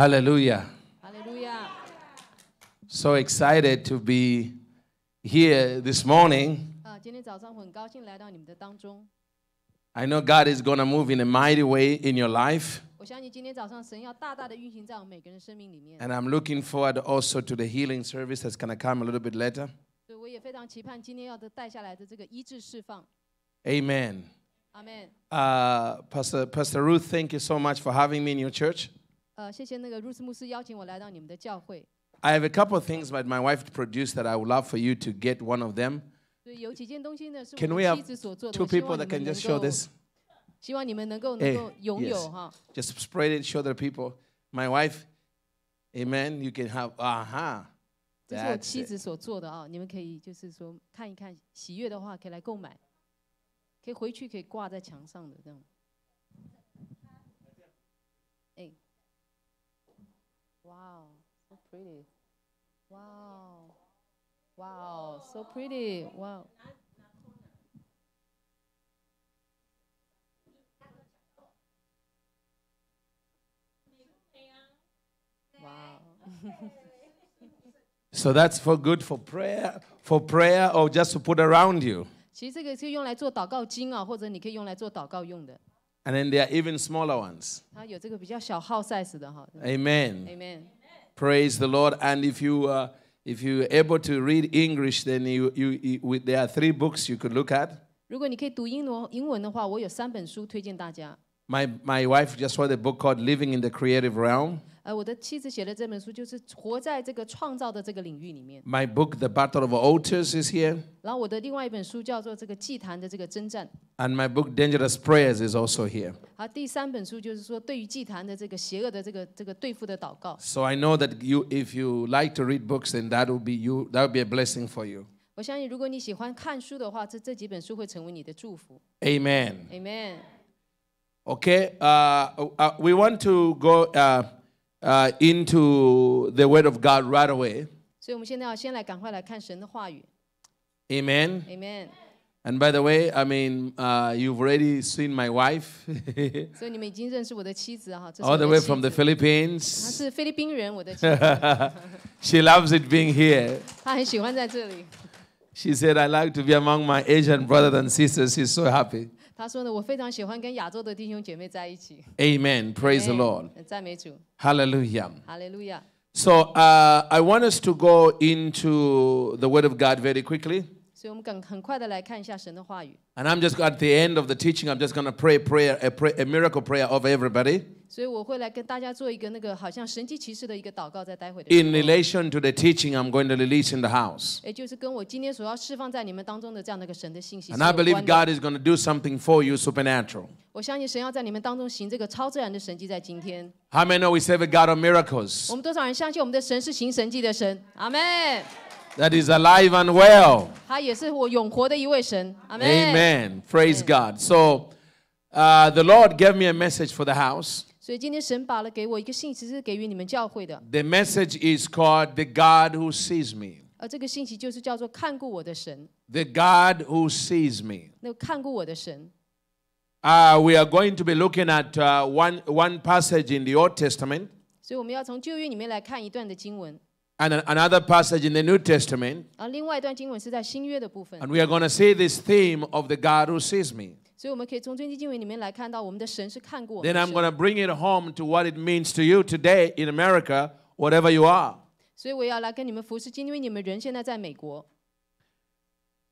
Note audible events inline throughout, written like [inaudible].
Hallelujah. Hallelujah. So excited to be here this morning. I know God is going to move in a mighty way in your life. And I'm looking forward also to the healing service that's going to come a little bit later. Amen. Amen. Uh, Pastor, Pastor Ruth, thank you so much for having me in your church. I have a couple of things that my wife produced that I would love for you to get one of them. Can we have two people that can just show this? Hey, yes. Just spread it, show the people. My wife, amen. You can have, aha. 这是我 That's 妻 it. 子所做的啊，你们可以就是说看一看，喜悦的话可以来购买，可以回去可以挂在墙上的这样。Wow, so pretty. Wow. Wow, so pretty. Wow. Wow. [laughs] so that's for good for prayer, for prayer or just to put around you. 其实这个是用来做祷告经啊，或者你可以用来做祷告用的。and then there are even smaller ones. Amen. Amen. Praise the Lord. And if you uh, if you're able to read English, then you, you, you there are three books you could look at. 如果你可以读英文英文的话，我有三本书推荐大家。My my wife just read a book called Living in the Creative Realm. 呃，我的妻子写的这本书就是活在这个创造的这个领域里面。My book, The Battle of Altars, is here. 然后我的另外一本书叫做《这个祭坛的这个征战》。And my book, Dangerous Prayers, is also here. 好，第三本书就是说对于祭坛的这个邪恶的这个这个对付的祷告。So I know that you, if you like to read books, then that will be you, that will be a blessing for you. 我相信，如果你喜欢看书的话，这这几本书会成为你的祝福。Amen. Amen. Okay, uh, uh, we want to go. Uh, uh, into the Word of God right away. Amen. Amen. And by the way, I mean, uh, you've already seen my wife. [laughs] 所以你们已经认识我的妻子哈，这是我 All the way from the Philippines. [laughs] She loves it being here. [laughs] She said, I like to be among my Asian brothers and sisters. She's so happy. 他说呢，我非常喜欢跟亚洲的弟兄姐妹在一起。Amen. Praise the Lord. 赞美主。Hallelujah. Hallelujah. So uh, I want us to go into the Word of God very quickly. 所以我们很很快的来看一下神的话语。And I'm just at the end of the teaching, I'm just going to pray prayer, a, pray, a miracle prayer over everybody. In relation to the teaching I'm going to release in the house. And I believe God is going to do something for you supernatural. 我相信神要在你们当中行这个超自然的神迹，在今天。How many know we serve a God of 我 miracles 们多少人相信我们的神是行神迹的神？阿门。that is alive and well? 他也是我永活的一位神。阿门。Amen. Praise God. So uh, the Lord gave me a message for the house. 所以今天神把了给我一个信息，是给予你们教会的。The message is called the God who sees me. God who sees me. we are going to be looking at uh, one, one passage in the Old Testament And another passage in the New Testament. And we are going to see this theme of the God who sees me. Then i I'm going to bring it home to what it means to you today in America, whatever you are. 所以我要来跟你们服侍，因为你们人现在在美国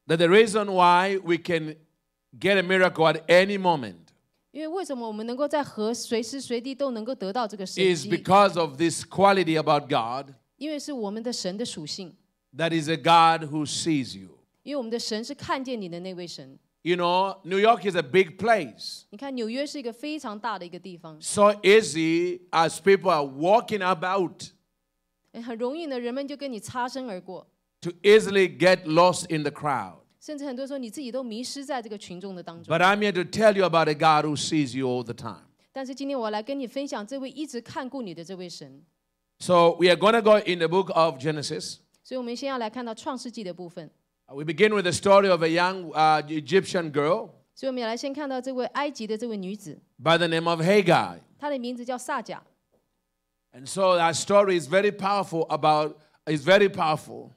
，That the reason why we can get a miracle at any moment 因为为什么我们能够在和随时随地都能够得到这个神 is because of this quality about God 因为是我们的神的属性，that is a God who sees you. 因为我们的神是看见你的那位神。you know, New York is a big place. So easy as people are walking about To easily get lost in the crowd. 甚至很多时候你自己都迷失在这个群众的当中。But I'm here to tell you about a God who sees you all the time. 但是今天我来跟你分享这位一直看顾你的这位神，So we are going to go in the book of Genesis. 所以我们先要来看到创世纪的部分。uh, we begin with the story of a young uh, Egyptian girl by the name of Hagar. And so that story is very powerful about is very powerful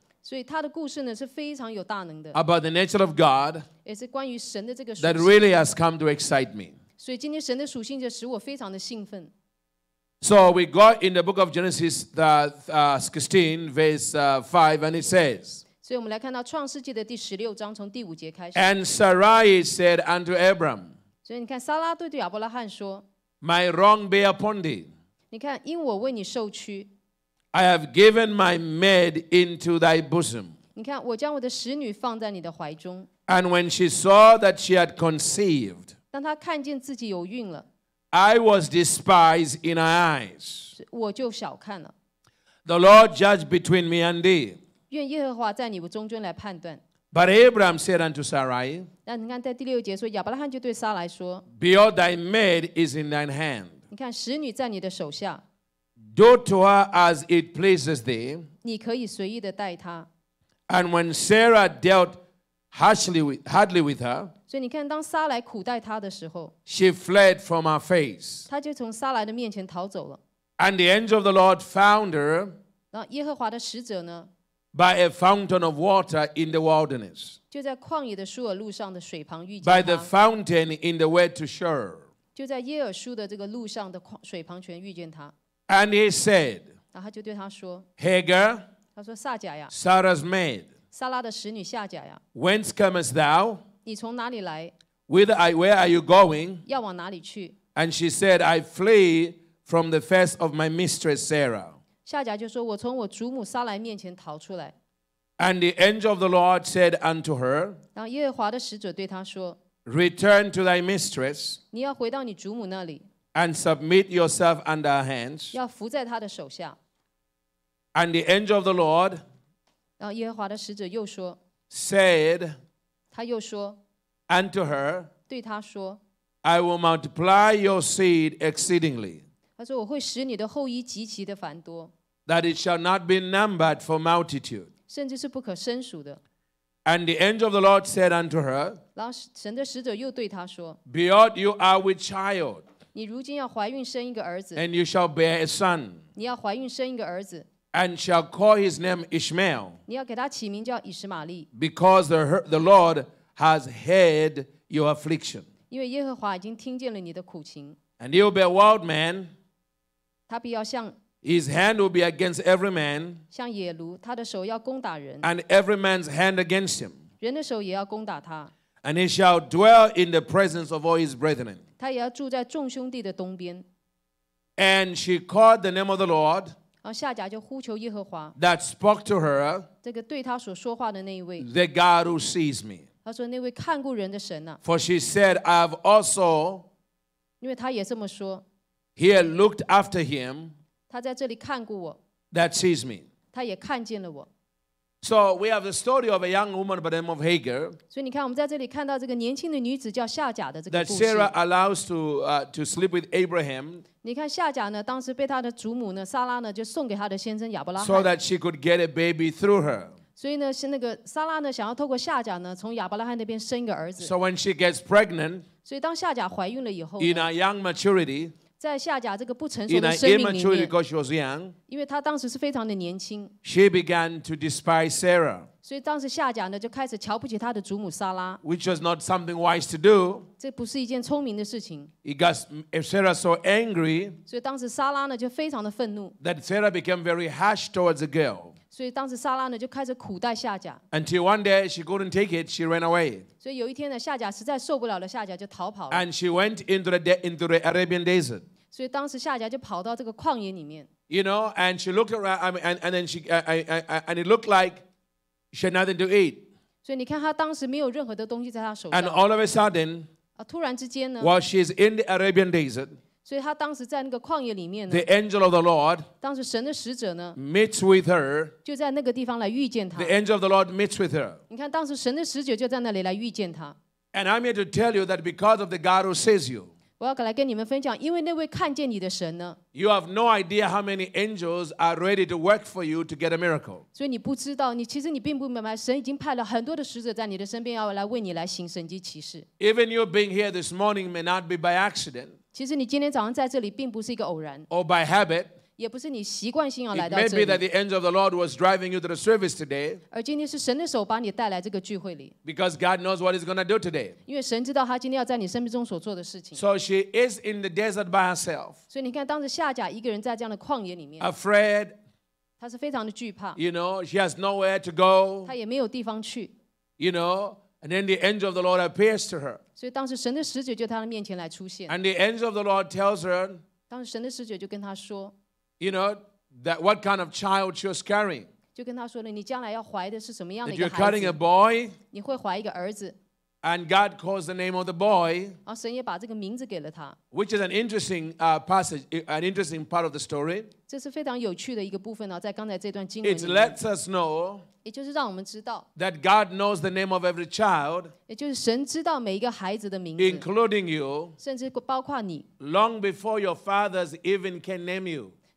About the nature of God that really has come to excite me. So we got in the book of Genesis uh, uh, 16, verse uh, 5, and it says, 所以我们来看到创世纪的第十六章，从第五节开始。And Sarai said unto Abram, 所以你看，撒拉对对亚伯拉罕说 My wrong be upon thee. 你看，因我为你受屈。I have given my maid into thy bosom. 你看，我将我的使女放在你的怀中。And when she saw that she had conceived, 当她看见自己有孕了，I was despised in her eyes. The Lord judge between me and thee. 愿耶和华在你们中间来判断。But Abraham said unto Sarai, 那你看，在第六节说，亚伯拉罕就对莎来说 Behold, thy maid is in thine hand.：“ 你看，使女在你的手下，Do to her as it pleases thee. 你可以随意的待她。And when Sarah dealt harshly with, hardly with her, ”所以你看，当莎来苦待她的时候，she fled from her face. 她就从莎来的面前逃走了。And the angel of the Lord found her. 那耶和华的使者呢？by a fountain of water in the wilderness. By the fountain in the way to Shur. And he said, Hagar, Sarah's maid, whence comest thou? where are you going? And she said, I flee from the face of my mistress Sarah. 夏甲就说：“我从我祖母撒来面前逃出来。” And the angel of the Lord said unto her, Return to thy mistress：“ submit yourself under her hands. And the angel of the Lord ”然后耶和华的使者又说 her, I will multiply your seed exceedingly, 他说：“我会使你的后裔极其的繁多。” That it shall not be numbered for multitude. the angel of the Lord said unto her, Behold, you are with child, you shall bear a son, And shall call his name Ishmael, Because the, the Lord has heard your affliction. And he you'll be a wild man, 他必要像 His hand will be against every man, And every man's hand against him. 人的手也要攻打他。And he shall dwell in the presence of all his brethren. 他也要住在众兄弟的东边。And she called the name of the Lord 然后夏甲就呼求耶和华，that spoke to her, 这个对他所说话的那一位，the God who sees me. 他说那位看顾人的神呐、For she said, I have also had looked after him. That sees me. So we have the story of a young woman by the name of Hagar. 所以你看，我们在这里看到这个年轻的女子叫夏甲的这个 That 故事。Sarah allows to uh, to sleep with Abraham 你看夏甲呢，当时被她的祖母呢莎拉呢就送给她的先生亚伯拉 so 罕，that she could get a baby through her. so when she gets pregnant in a young maturity, she began to despise Which was not something wise to do。这不是一件聪明的事情。It got Sarah so angry。所以当时莎拉呢就非常的愤怒，that Sarah became very harsh towards the girl。所以当时莎拉呢就开始苦待夏甲。Until one day she couldn't take it, she ran away. 所以有一天呢，夏甲实在受不了了，夏甲就逃跑了。And she went into the into the Arabian desert. 所以当时夏甲就跑到这个旷野里面。You know, and she looked around. I mean, and and then she, I, I, I, and it looked like she had nothing to eat. 所以你看，她当时没有任何的东西在她手上。And all of a sudden, 啊，突然之间呢 while she in the Arabian desert, 所以她当时在那个旷野里面呢 the angel of the Lord 当时神的使者呢 meets with her. 就在那个地方来遇见她 angel of the Lord meets with her. 你看，当时神的使者就在那里来遇见她。And I'm here to tell you that because of the God who saves you, you have no idea how many angels are ready to work for you to get a miracle. Even you being here this morning may not be by accident or by habit. 也不是你习惯性要来 It may be that the angel of the Lord was driving you to the service today God knows what He's going to do today. she is in the desert by herself, know, she has nowhere to go, 他也没有地方去，you know. And then the angel of the Lord appears to her. And the angel of the Lord tells her, you know, that what kind of child she was carrying. 就跟他说了，你将来要怀的是什么样的 you're 个 carrying 孩 a 子？boy, 你会怀一个儿子，and God calls the name of the boy, 然后神也把这个名字给了他，which is an interesting uh, passage, uh, an interesting part of the story. 这是非常有趣的一个部分呢、在刚才这段经文 It lets us know 也就是让我们知道，that God knows the name of every child, 也就是神知道每一个孩子的名字，including you, 甚至包括你，long before your fathers even can name you.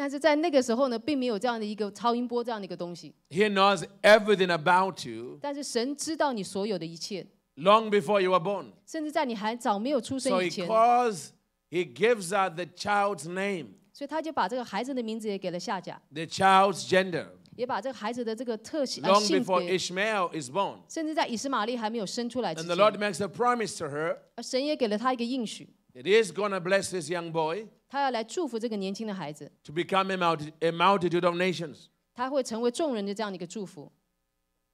但是在那个时候呢，并没有这样的一个超音波这样的一个东西。He knows everything about you Long before you were born. 甚至在你还早没有出 So he 前，calls, he gives out the child's name, the child's gender, 也把这个孩子的这个特性、呃 long 性格 before，Ishmael is born. And the Lord makes a promise to her 而神也给了他一个应许，that going to bless this young boy. 他要来祝福这个年轻的孩子，to become a multi- a multitude of nations.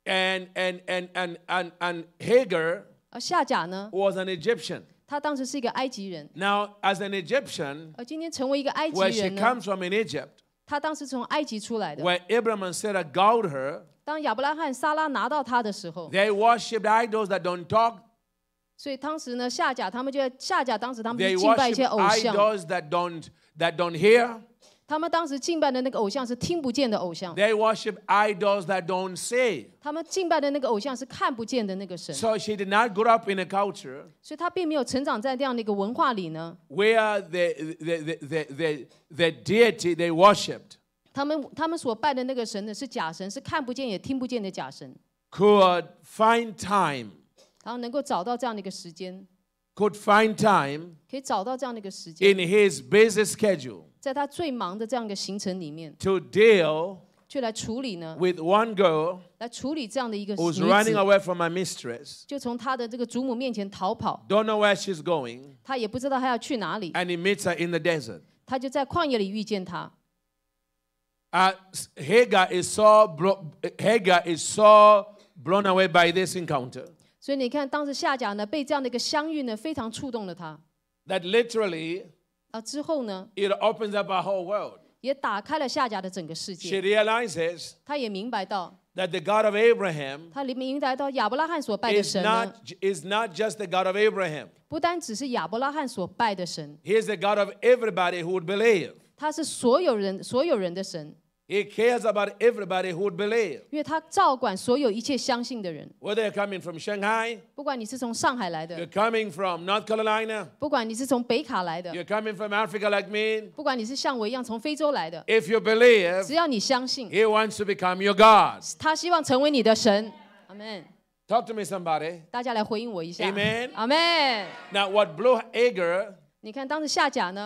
and and and and and Hagar 而夏甲呢，was an Egyptian. 他当时是一个埃及人，Now, as an Egyptian, 而今天成为一个埃及 she comes from in Egypt, 他当时从埃及出来的。where Abraham and Sarah got her, 当亚伯拉罕、撒拉拿到他的时候，they worshipped idols that don't talk, so, They worship idols that don't that don't hear. worship idols that don't say. she did not grow up in a culture 所以他并没有成长在这样的一个文化里呢。where the the the the, the, the deity they worshipped 他们他们所拜的那个神呢是假神，是看不见也听不见的假神。could find time 然后能够找到这样的一个时间。could find time 可以找到这样的一个时间 in his busy schedule 在他最忙的这样一个行程里面 to deal 去来处理呢 with one girl 来处理这样的一个 who's running away from my mistress, do not know where she's going, 他也不知道他要去哪里，and he meets her in the desert. 他就在旷野里遇见他。Uh, Hagar is so bro- Hagar is so blown away by this encounter. 所以你看，当时夏甲呢被这样的一个相遇呢，非常触动了他。That literally 啊，之后呢，it opens up our whole world. 也打开了夏甲的整个世界。She realizes 他也明白到。That the God of Abraham is not, is not just the God of Abraham. 不单只是亚伯拉罕所拜的神，He is the God of everybody who would believe. 他是所有人所有人的神。he cares about everybody who would believe. 因为他照管所有一切相信的人。Whether you're coming from Shanghai, 不管你是从上海来的 you're，coming from North Carolina, you are coming from Africa like me, if you believe, he wants to become your God. 他希望成为你的神。阿门。Talk to me, somebody. 大家来回应我一下。Amen what blew Hagar,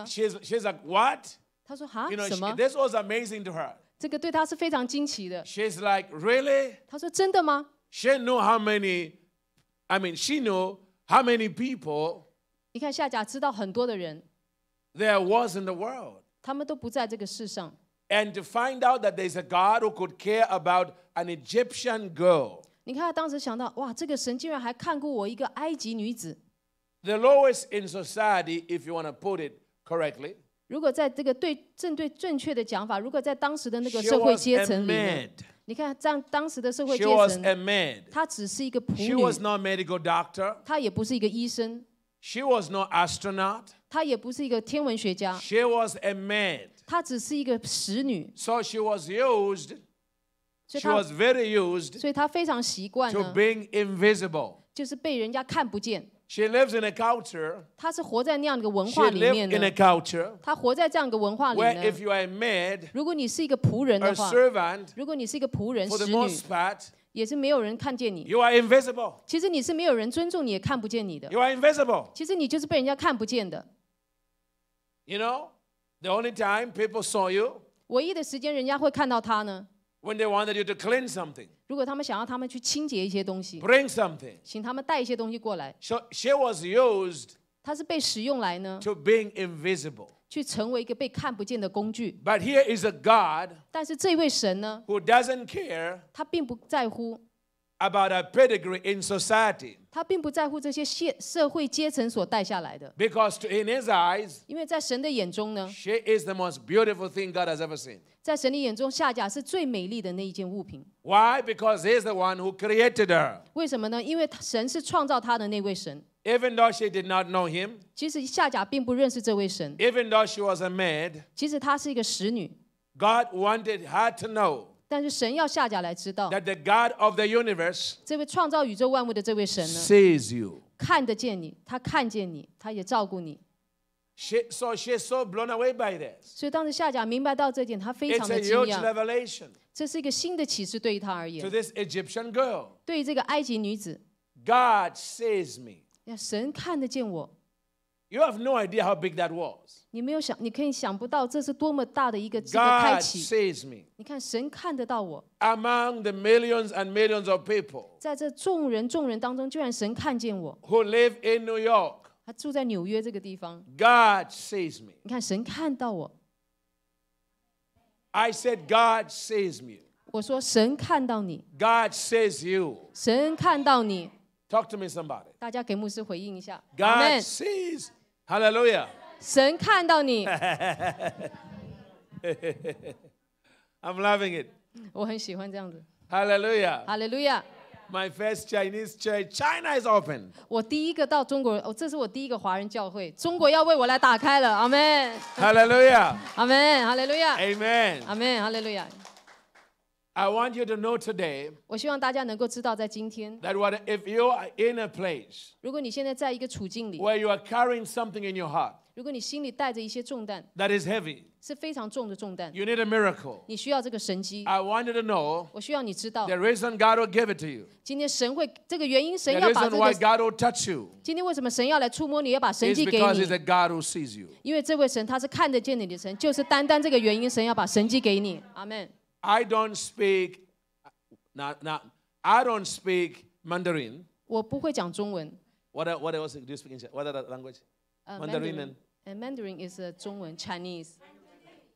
she's like, what? You know, 什 was amazing to her. 这个对他是非常惊奇的。She's like, really? 他说真的吗？She know how many, I mean, she know how many people 你看夏甲知道很多的人，there was in the world. 他们都不在这个世上。And to find out that there's a God who could care about an Egyptian girl. 你看他当时想到，哇，这个神竟然还看顾我一个埃及女子。The lowest in society, if you want to put it correctly, 如果在这个对正对正确的讲法，如果在当时的那个社会阶层里，面，你看在当时的社会阶层，她只是一个仆女，她也不是一个医生，她也不是一个天文学家，她只是一个使女，所以她非常习惯，就是被人家看不见。She lives in a culture. 她是活在那样一个文 She 化里 lived 面 in a culture. 她活在这样一个文化里 where 呢 if。you are a maid, 如果你是一个仆人 a 如果你是一个仆人、for the 女，most part, 也是没有人看见你。you are invisible. 其实你是没有人尊重你，也看不见你的。You are invisible. 其实你就是被人家看不见的。You know, the only time people saw you 唯一的时间人家会看到他呢，when they wanted you to clean something, 如果他们想要他们去清洁一些东西，bring something. she was used 它是被使用来呢，to being invisible. 去成为一个被看不见的工具。But here is a God 但是这位神呢，who doesn't care about a pedigree in society. Because in his eyes, she is the most beautiful thing God has ever seen. Why? Because is the one who created her. 为什么呢？因为他神是创造他的那位神。Even though she did not know him, 其实夏甲并不认识这位神，even though she was a maid, God wanted her to know 但是神要下甲来知道，这位创造宇宙万物的这位神呢，看得见你，他看见你，他也照顾你。所以当时下甲明白到这点，他非常的惊讶。这是一个新的启示，对于他而言。对于这个埃及女子，神看得见我。You have no idea how big that was. 你没有想，你可以想不到这是多么大的一个这个开 God 启。says me 你看，神看得到我，among the millions and millions of people 在这众人众人当中，居然神看见我。who live in New York. 他住在纽约这个地方，God says me. 你看，神看到我。I said, God saves me. 我说，神看到你，God says you. 神看到你。Talk to me, somebody. 大家给牧师回应一下。God 阿门。says 哈利路亚！神看到你。[laughs] I'm loving it。我很喜欢这样子。哈利路亚！哈利路亚！My first Chinese church, China is open. 我第一个到中国，这是我第一个华人教会。中国要为我来打开了，阿门！哈利路亚！阿门！哈利路亚！Amen！阿门！哈利路亚！I want you to know today that what if you are in a place where you are carrying something in your heart that is heavy, you need a miracle. I want you to know the reason God will give it to you, 今天神会这个原因，神 the reason why God will touch you God is 迹给 because He's 你？a God who sees you. 因为这位神他是看得见你的神，就是单单这个原因，神要把神迹给你。阿门。I don't speak 那那 I don't speak Mandarin. 我不会讲中文。What what else do you speak in China? What other language? Uh, Mandarin and Mandarin is a uh, 中文 Chinese.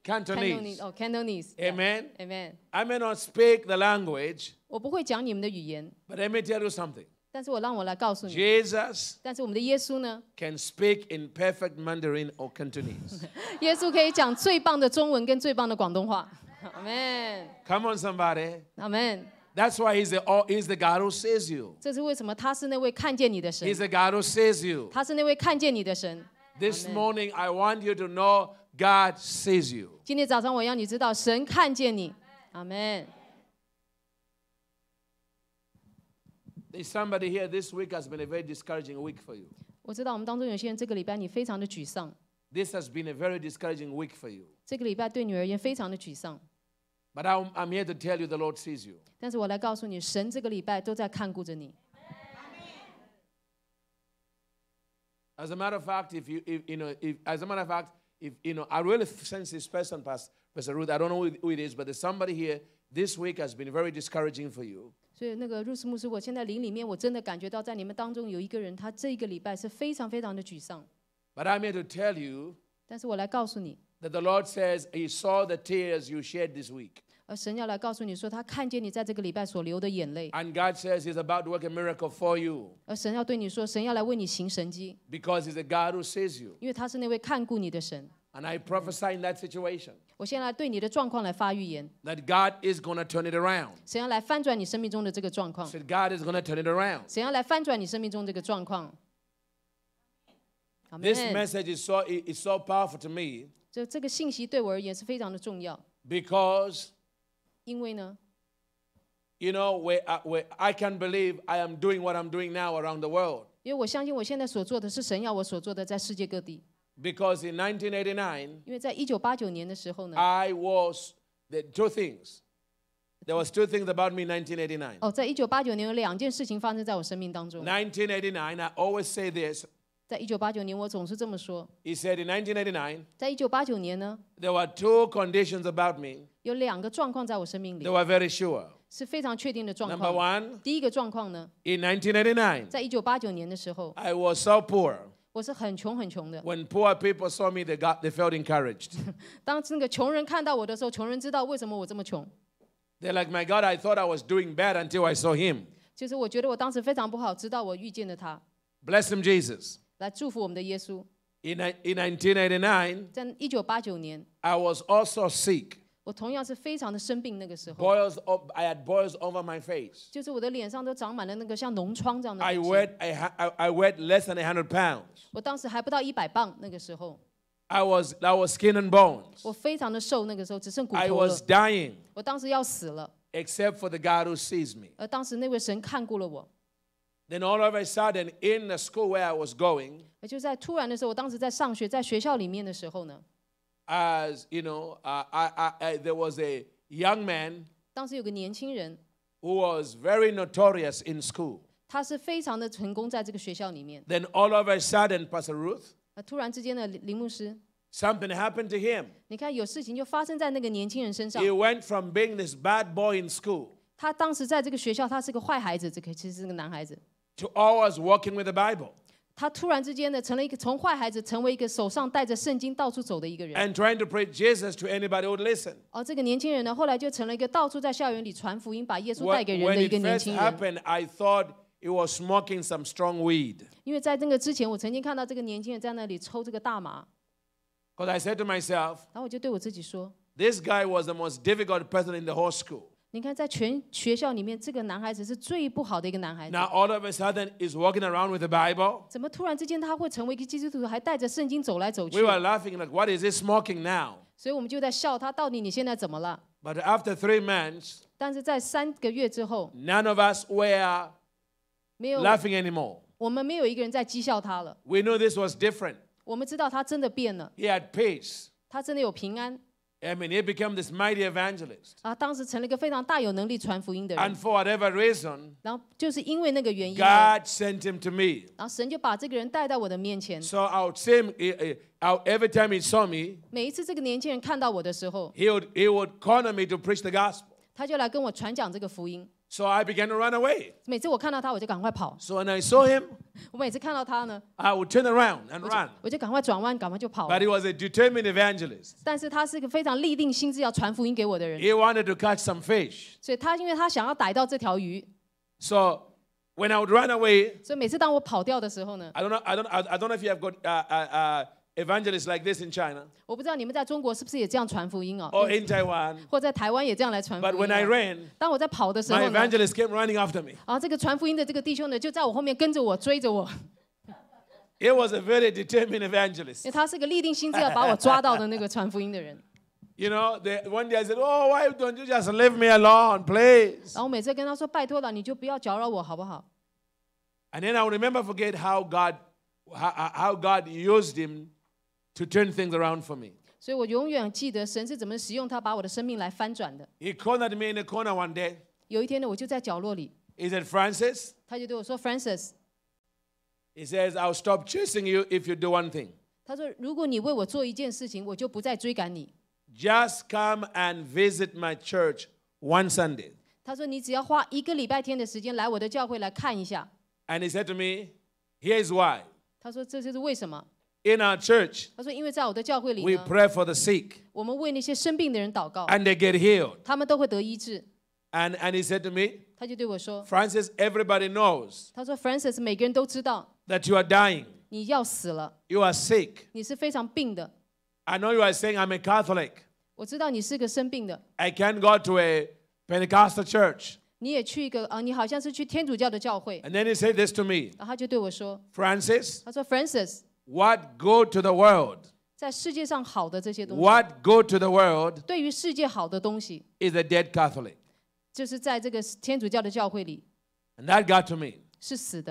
Cantonese. Cantonese. Oh, Cantonese. Amen. Yeah. Amen. I may not speak the language. 我不会讲你们的语言。But let me tell you something. 但是我让我来告诉你，Jesus，但是我们的耶稣呢，can speak in perfect Mandarin or Cantonese。耶稣可以讲最棒的中文跟最棒的广东话。[laughs] [laughs] Amen. Come on, somebody. Amen. That's why he's the, he's the God who sees you. 这是为什么他是那位看见你的神，He's the God who sees you. morning, I want you to know God sees you. Amen. somebody here this week has been a very discouraging week for you. This has been a very discouraging week for you. But I'm, I'm here to tell you the Lord sees you. 但是我来告诉你，神这个礼拜都在看顾着你。As a matter of fact, if you, if, you know, if, as a matter of fact, if, you know, I really sense this person, Pastor, Pastor Ruth, I don't know who it is, but there's somebody here this week has been very discouraging for you. 所以那个入斯牧师，我现在灵里面，我真的感觉到在你们当中有一个人，他这个礼拜是非常非常的沮丧。But I'm here to tell you 但是我来告诉你，that the Lord says He saw the tears you shed this week. And God says He's about to work a miracle for you Because He's a God who sees you. And I prophesy in that situation that God is going to turn it around. 神要来翻转你生命中的这个状况，Said God is going to turn it around. message is so, is so powerful to me because, 因为呢，you know where, I- where I can believe I am doing what I'm doing now around the world. in 1989, 因为在一九八九年的时候呢，I was the two things. was two things about me in 1989. I always say this 在一九八九年，我总是这么说。He said in 1989, there were two conditions about me 有两个状况在我生命里 were very sure. 是非常确定的状 Number 况。one, In 1989, 在一九八九年的时候，I was so poor. 我是很穷很穷的。When poor people saw me, they, got, they felt encouraged. [laughs] 当那个穷人看到我的时候，穷人知道为什么我这么穷。They're like, my God, I thought I was doing bad until I saw him. 其实我觉得我当时非常不好，直到我遇见了他。Bless him, Jesus. 来祝福我们的耶稣。In in 1989，在一九八九年，I was also sick. up, I had boils over my face. 就是我的脸上都长满了那个像脓疮这样的。I weighed, I, I weighed less than hundred pounds. 我当时还不到一百磅那个时候。I was, I was skin and bones. 我非常的瘦那个时候只剩骨头了。I was dying. 我当时要死了。Except for the God who sees me. Then all of a sudden, in the school where I was going, 也就是在突然的时候，我当时在上学，在学校里面的时候呢，as you know, uh, I, I, I, there was a young man. 当时有个年轻人。Who was very notorious in school. 他是非常的成功在这个学校里面。Then all of a sudden, Pastor Ruth, happened to him. 你看有事情就发生在那个年轻人身上 He。went from being this bad boy in school 他当时在这个学校，他是个坏孩子，这个其实是个男孩子。to always walking with the Bible. 他突然之间呢，成了一个从坏孩子，成为一个手上带着圣经到处走的一个人。and trying to preach Jesus to anybody who would listen. 哦，这个年轻人呢，后来就成了一个到处在校园里传福音、把耶稣带 When, it first happened, I thought he was smoking some strong weed. 因为在那个之前，我曾经看到这个年轻人在那里抽这个大麻，Because I said to myself, 然后我就对我自己说，this guy was the most difficult person in the whole school. 你看，在全学校里面，这个男孩子是最不好的一个男孩子。怎么突然之间他会成为一个基督徒，还带着圣经走来走去？所以我们就在笑他，到底你现在怎么了？但是在三个月之后，没有，我们没有一个人在讥笑他了。我们知道他真的变了，他真的有平安。I mean, he became this mighty evangelist. 啊，当时成了一个非常大有能力传福音的人。And for whatever reason, 然后就是因为那个原因。God sent him to me. 然后神就把这个人带到我的面前。So I would see him. I would- every time he saw me, 每一次这个年轻人看到我的时候，he would he would corner me to preach the gospel. 他就来跟我传讲这个福音。so I began to run away. So when I saw him, I would turn around and run. 我就赶快转弯，赶快就跑了 But he was a determined evangelist. He wanted to catch some fish. So when I would run away, 所以每次当我跑掉的时候呢，I do don't know, I don't, I, I don't know if you have got uh, uh, uh, evangelists like this in China. Or in Taiwan. 或在台湾也这样来传福音 But when I ran, 当我在跑的时 my evangelist came running after me. it [laughs] was a very determined 因 evangelist. you know, they, one day I said, Oh, why don't you just leave me alone, please? And then I will remember forget how God how, how God used him to turn things around for me. He cornered me in a corner one day. He said, Francis, He says, I'll stop chasing you if you do one thing. Just come and visit my church one Sunday. and he said to me, Here's why. 他说这就是为什么。in our church, we pray for the sick And they get healed. 他们都会得医治。And, and he said to me, Francis, everybody knows 他说 Francis，每个人都知道 that you are dying. You are sick. I know you are saying I'm a Catholic. I can go to a Pentecostal church. and then he said this to me 然后他就对我说，Francis, 他说 Francis，what good to the world? 在世界上好的这些东西 What good to the world is a dead Catholic. And that got to me. He said,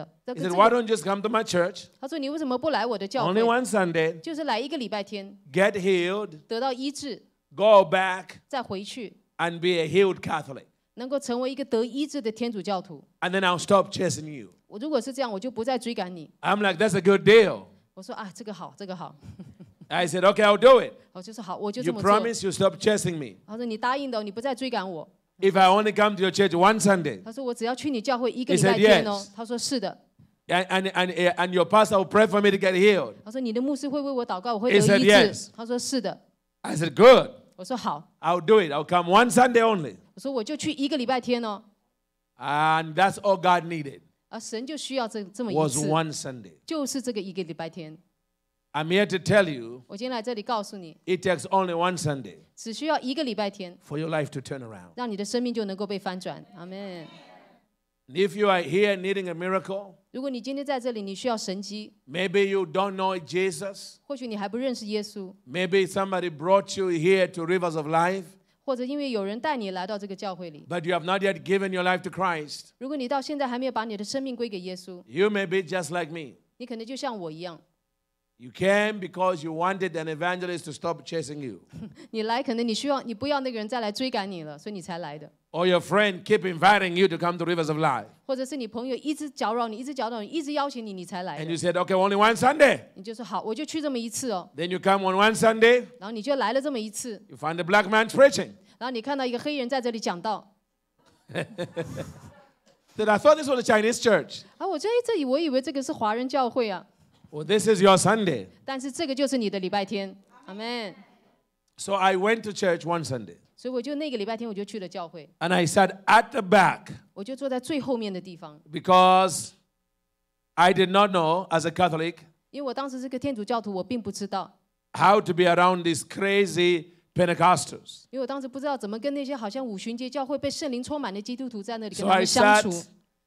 Why don't you just come to my church? 他说：“你为什么不来我的教 Only 会？one Sunday, 就是来一个礼拜天，get healed, 得到医治，go back, 再回去，and be a healed Catholic. 能够成为一个得医治的天主教徒。And then I'll stop chasing you. 我如果是这样，我就不再追赶你。I'm like, That's a good deal. 我说啊，这个好，这个好。I [laughs] said, okay, I'll do it. 我就说好，我就这 You promise you stop chasing me. 他说你答应的哦，你不再追赶我。If I only come to your church one Sunday, 他说我只要去你教会一个 He 礼 said 拜天哦 yes.。他说是的。and, and, and, eh, and your pastor will pray for me to get healed. 他说你的牧师会为我祷告，我会 He said 医 yes. 治。他说是的。I said, good. 我说好，I'll do it. I'll come one Sunday only. 我说我就去一个礼拜天哦。And that's all God needed was one Sunday. i am here to tell you It takes only one Sunday For your life to turn around. 让你的生命就能够被翻转。阿门。And if you are here needing a miracle, 如果你今天在这里，你需要神机，maybe you don't know Jesus, 或许你还不认识耶稣，maybe somebody brought you here to rivers of life, 或者因为有人带你来到这个教会里。But you have not yet given your life to Christ. 如果你到现在还没有把你的生命归给耶稣，You may be just like me. 你可能就像我一样。You came because you wanted an evangelist to stop chasing you. [laughs] Or your friend keep inviting you to come to Rivers of Life. 或者是你朋友一直搅扰你，一直搅扰你，一直邀请你，你才来 And 的。you said, okay, only one Sunday. 你就说好，我就去这么一次哦。Then you come on one Sunday, 然后你就来了这么一次，you find a black man preaching. 然后你看到一个黑人在这里讲道，Said, [laughs] I thought this was a Chinese church. 啊，我这哎这里我以为这个是华人教会啊，well, this is your Sunday. So I went to church one Sunday. 所以我就那个礼拜天我就去了教会。And I sat at the back 我就坐在最后面的地方，because I did not know, as a Catholic, 因为我当时是个天主教徒，我并不知道，how to be around these crazy Pentecostals. 因为我当时不知道怎么跟那些好像五旬节教会被圣灵充满的基督徒在那里跟他们相处，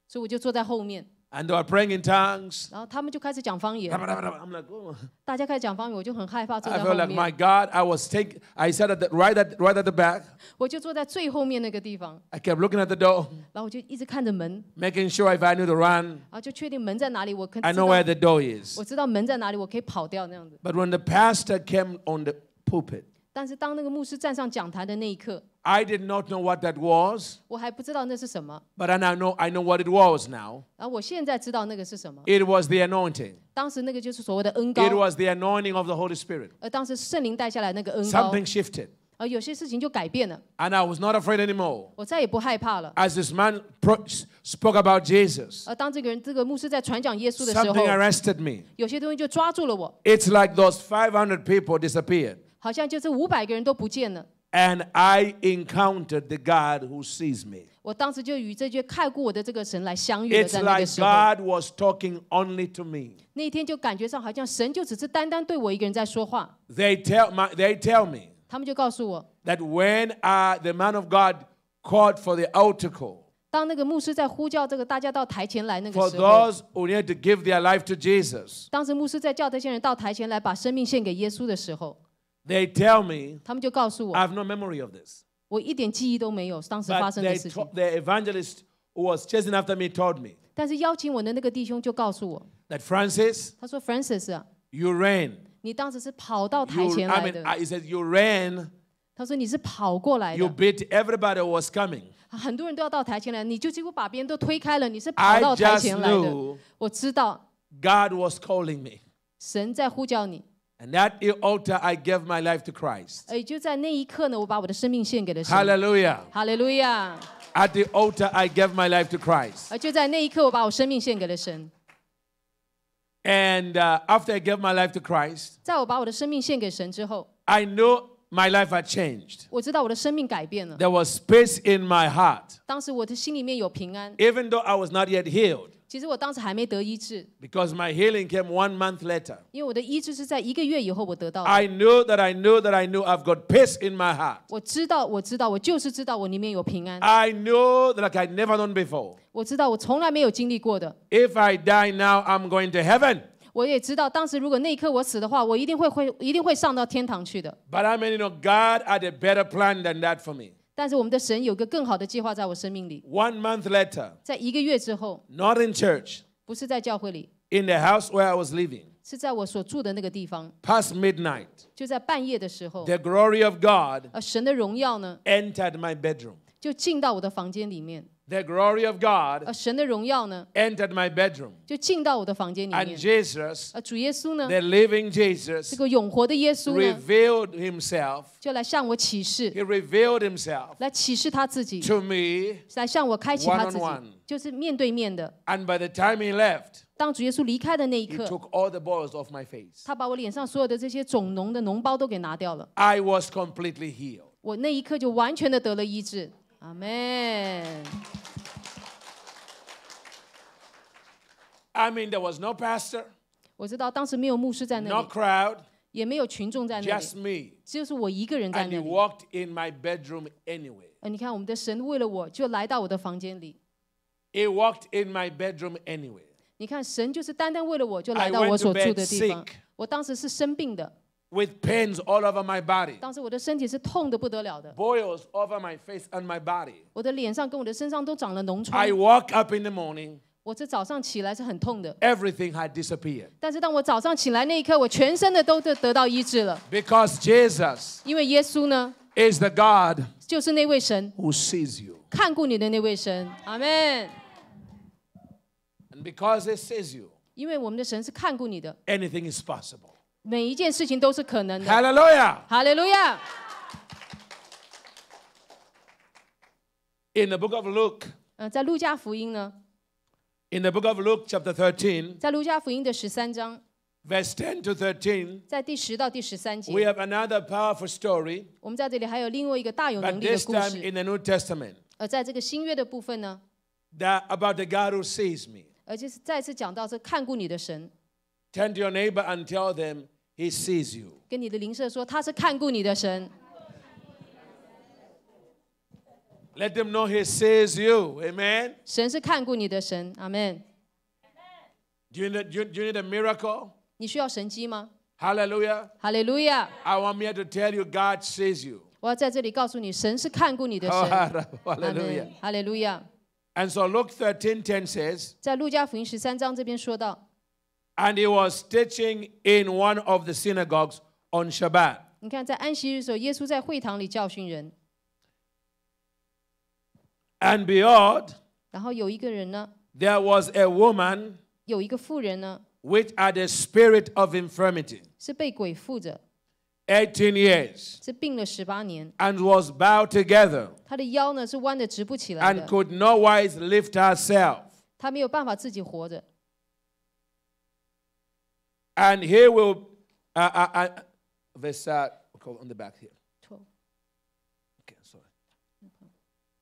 所以我就坐在后面。and they were praying in tongues. 然后他们就开始讲方言。I'm like, oh. 大家开始讲方言，我就很害怕坐 I felt like my God, I was take. I sat at the, right at right at the back. 我就坐在最后面那个地方，I kept looking at the door, 然后我就一直看着门，making sure if I knew the run, 然后就确定门在哪里，我可 know where the door is. 我知道门在哪里，我可以跑掉那样子。But when the pastor came on the pulpit, 但是当那个牧师站上讲台的那一刻，I did not know what that was。我还不知道那是什么。But I know I know what it was now。而我现在知道那个是什么。It was the anointing。当时那个就是所谓的恩膏。It was the anointing of the Holy Spirit。而当时圣灵带下来那个恩膏。Something shifted。而有些事情就改变了。And I was not afraid anymore. 我再也不害怕了。As this man spoke about Jesus. arrested me. like those 500 people disappeared. 好像就是五百个人都不见了。And I encountered the God who sees me. 我当时就与这句看顾我的这个神来相遇了，It's like was talking only to me. 那天就感觉上好像神就只是单单对我一个人在说话。They tell, my, they tell me 他们就告诉我，that when uh, the man of God called for the altar call, 当那个牧师在呼叫这个大家到台前来那 for 个时候，those who need to give their life to Jesus, 当时牧师在叫这些人到台前来把生命献给耶稣的时候，they tell me I have no memory of this. 我一点记忆都没有当时发 But 生的 they evangelist who was chasing after me told me 但是邀请我的那个弟兄就告诉我，that Francis, 他说：“Francis 啊，you ran. You, 前 I 来 mean, he said you ran. 他说你是跑过来 You 的，beat everybody who was coming. 很多人都要到台前来，你就几乎把别人都推开了，你是跑 I just 前来的。knew God was calling me. 神在呼叫你，and that altar, I gave my life to Christ. Hallelujah! Hallelujah. At the altar, I gave my life to Christ. 而就在那一刻，我把我生命献给了神。And uh, after I gave my life to Christ, I knew my life had changed. There was space in my heart, Even though I was not yet healed. 其实我当时还没得医治。Because my healing came one month later. 因为我的医治是在一个月以后我得到的。I knew that I knew that I knew I've got peace in my heart. 我知道，我知道，我就是知道我里面有平安。I knew that like I never known before. 我知道我从来没有经历过的。If I die now, I'm going to heaven. 我也知道，当时如果那一刻我死的话，我一定会会一定会上到天堂去的。But I mean, you know, God had a better plan than that for me. 但是我们的神有个更好的计划在我生命里。One month later, in church, the house where I was living, past midnight, the glory of God entered my bedroom. The glory of God entered my bedroom. And Jesus, the living Jesus, revealed himself. He revealed himself To me. One on one. And by the time he left, he took all the boils off my face. I was completely healed. 我那一刻就完全的得了医治。Amen. I mean, there was no pastor, 我知道当时没有牧师在那 no 里，crowd, 也没有群众在那 just 里，me. 就是我一个人在 And 那 he 里。walked in my bedroom anyway. 呃，你看，我们的神为了我就来到我的房间里。He walked in my bedroom anyway. 你看，神就是单单为了我就来到 I went 我 to 所 bed 住的地方 sick.。我当时是生病的，with pains all over my body. Boils over my face and my body. I woke up in the morning. Everything had disappeared. Because Jesus is the God who sees you. And because He sees you, Anything is possible. 每一件事情都是可能的。Hallelujah. Hallelujah. In the book of Luke. 嗯，在路加福音呢。In the book of Luke, chapter 13, 10 to thirteen. 在第十到第十三节。We have another powerful story. 我们在这里还有另外一个大有能力的故事。But this time in the New Testament. 而在这个新约的部分呢。That about the God who sees me. to your neighbor and tell them, he sees you. 跟你的邻舍说，他是看顾你的神。Let them know He sees you. Amen. 神是看顾你的神。Amen. Do you need, do you, need a miracle? Hallelujah! I want me to tell you God sees you. 我要在这里告诉你，神是看顾你的 Oh, [laughs] 神。hallelujah. Amen. so Luke 13:10 says, 在路加福音十三章这边说到，and he was teaching in one of the synagogues on Shabbat. 你看，在安息日的时候，耶稣在会堂里教训人。And beyond，然后有一个人呢，there was a woman，有一个妇人呢，which had a spirit of eighteen years and was bowed together and could no wise lift herself and he will, uh, uh, uh, verse, uh, on the back here. 12. Okay, sorry.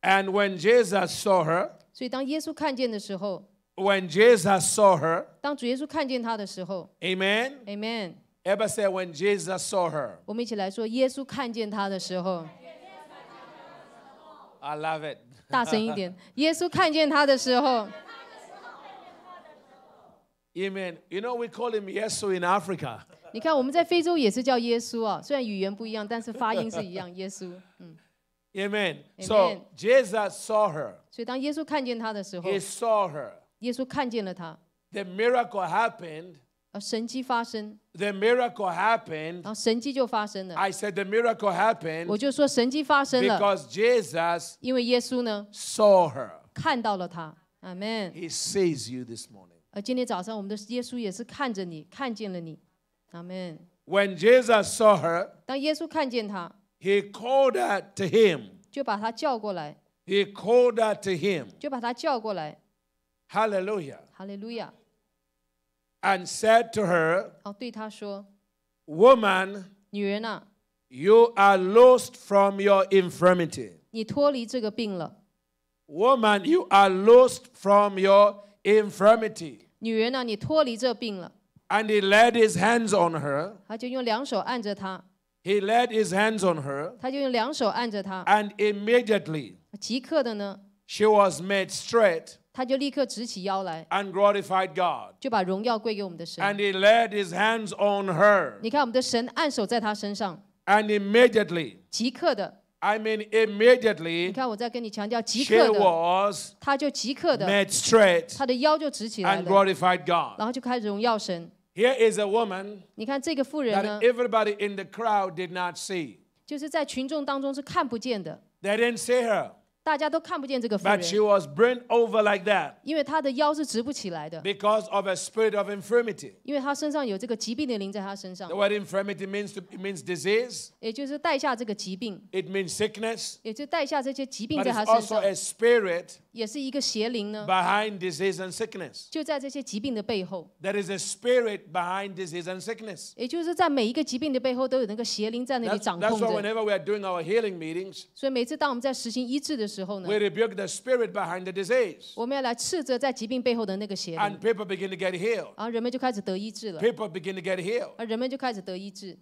And when Jesus saw her, 所以当耶稣看见的时候，When Jesus saw her，当主耶稣看见她的时候，Amen。Amen。Ever say when Jesus saw her." 我们一起来说，耶稣看见他的时候。I love it。大声一点，耶稣看见她的时候。[laughs] Amen. You know we call him Yesu in Africa. [laughs] 你看我们在非洲也是叫耶稣啊，虽然语言不一样，但是发音是一样，耶稣。嗯。Amen. So Jesus saw her. 所以当耶稣看见她的时候 saw her. 耶稣看见了她。The miracle happened. 而神迹发生。The miracle happened. 然后神迹就发生了。I said the miracle happened. 我就说神迹发生了。Because Jesus. 因为耶稣呢 saw her. 看到了她。Amen. He sees you this morning. 而今天早上，我们的耶稣也是看着你，看见了你。阿门。When Jesus saw her，当耶稣看见她，He called her to him，就把她叫过来。He called her to him，就把她叫过来。Hallelujah。哈利路亚。And said to her，哦，对她说，Woman，女人啊，You are lost from your infirmity。你脱离这个病了。Woman，you are lost from your infirmity. 女人呢，你脱离这病了。And he laid his hands on her. 他就用两手按着她。He laid his hands on her. 他就用两手按着她。And immediately. 即刻的呢？She was made straight. 他就立刻直起腰来，and glorified God，就把荣耀归给我们的神。And he laid his hands on her。你看，我们的神按手在她身上，and immediately，即刻的 I mean immediately，你看我在跟你强调即刻的，他就即刻的，made straight，他的腰就直起来了，and glorified God，然后就开始荣耀神。Here is a woman，你看这个妇人呢，that everybody in the crowd did not see，就是在群众当中是看不见的。They didn't see her。大家都看不见这个妇 But she was bent over like that because of a spirit of infirmity. 因为她身上有这个疾病的灵在她身上 The，word infirmity means to, it means disease, means sickness, 也就带下这些疾病 but 在 it's also a spirit 也是一个邪灵呢。Behind disease and sickness，就在这些疾病的背后。There is a spirit behind disease and sickness。也就是在每一个疾病的背后都有那个邪灵在那里掌控着。That's why whenever we are doing our healing meetings，所以每次当我们在实行医治的时候呢，We rebuke the spirit behind the disease。我们要来斥责在疾病背后的那个邪灵。And people begin to get healed。然后人们就开始得医治了。People begin to get healed。而人们就开始得医治。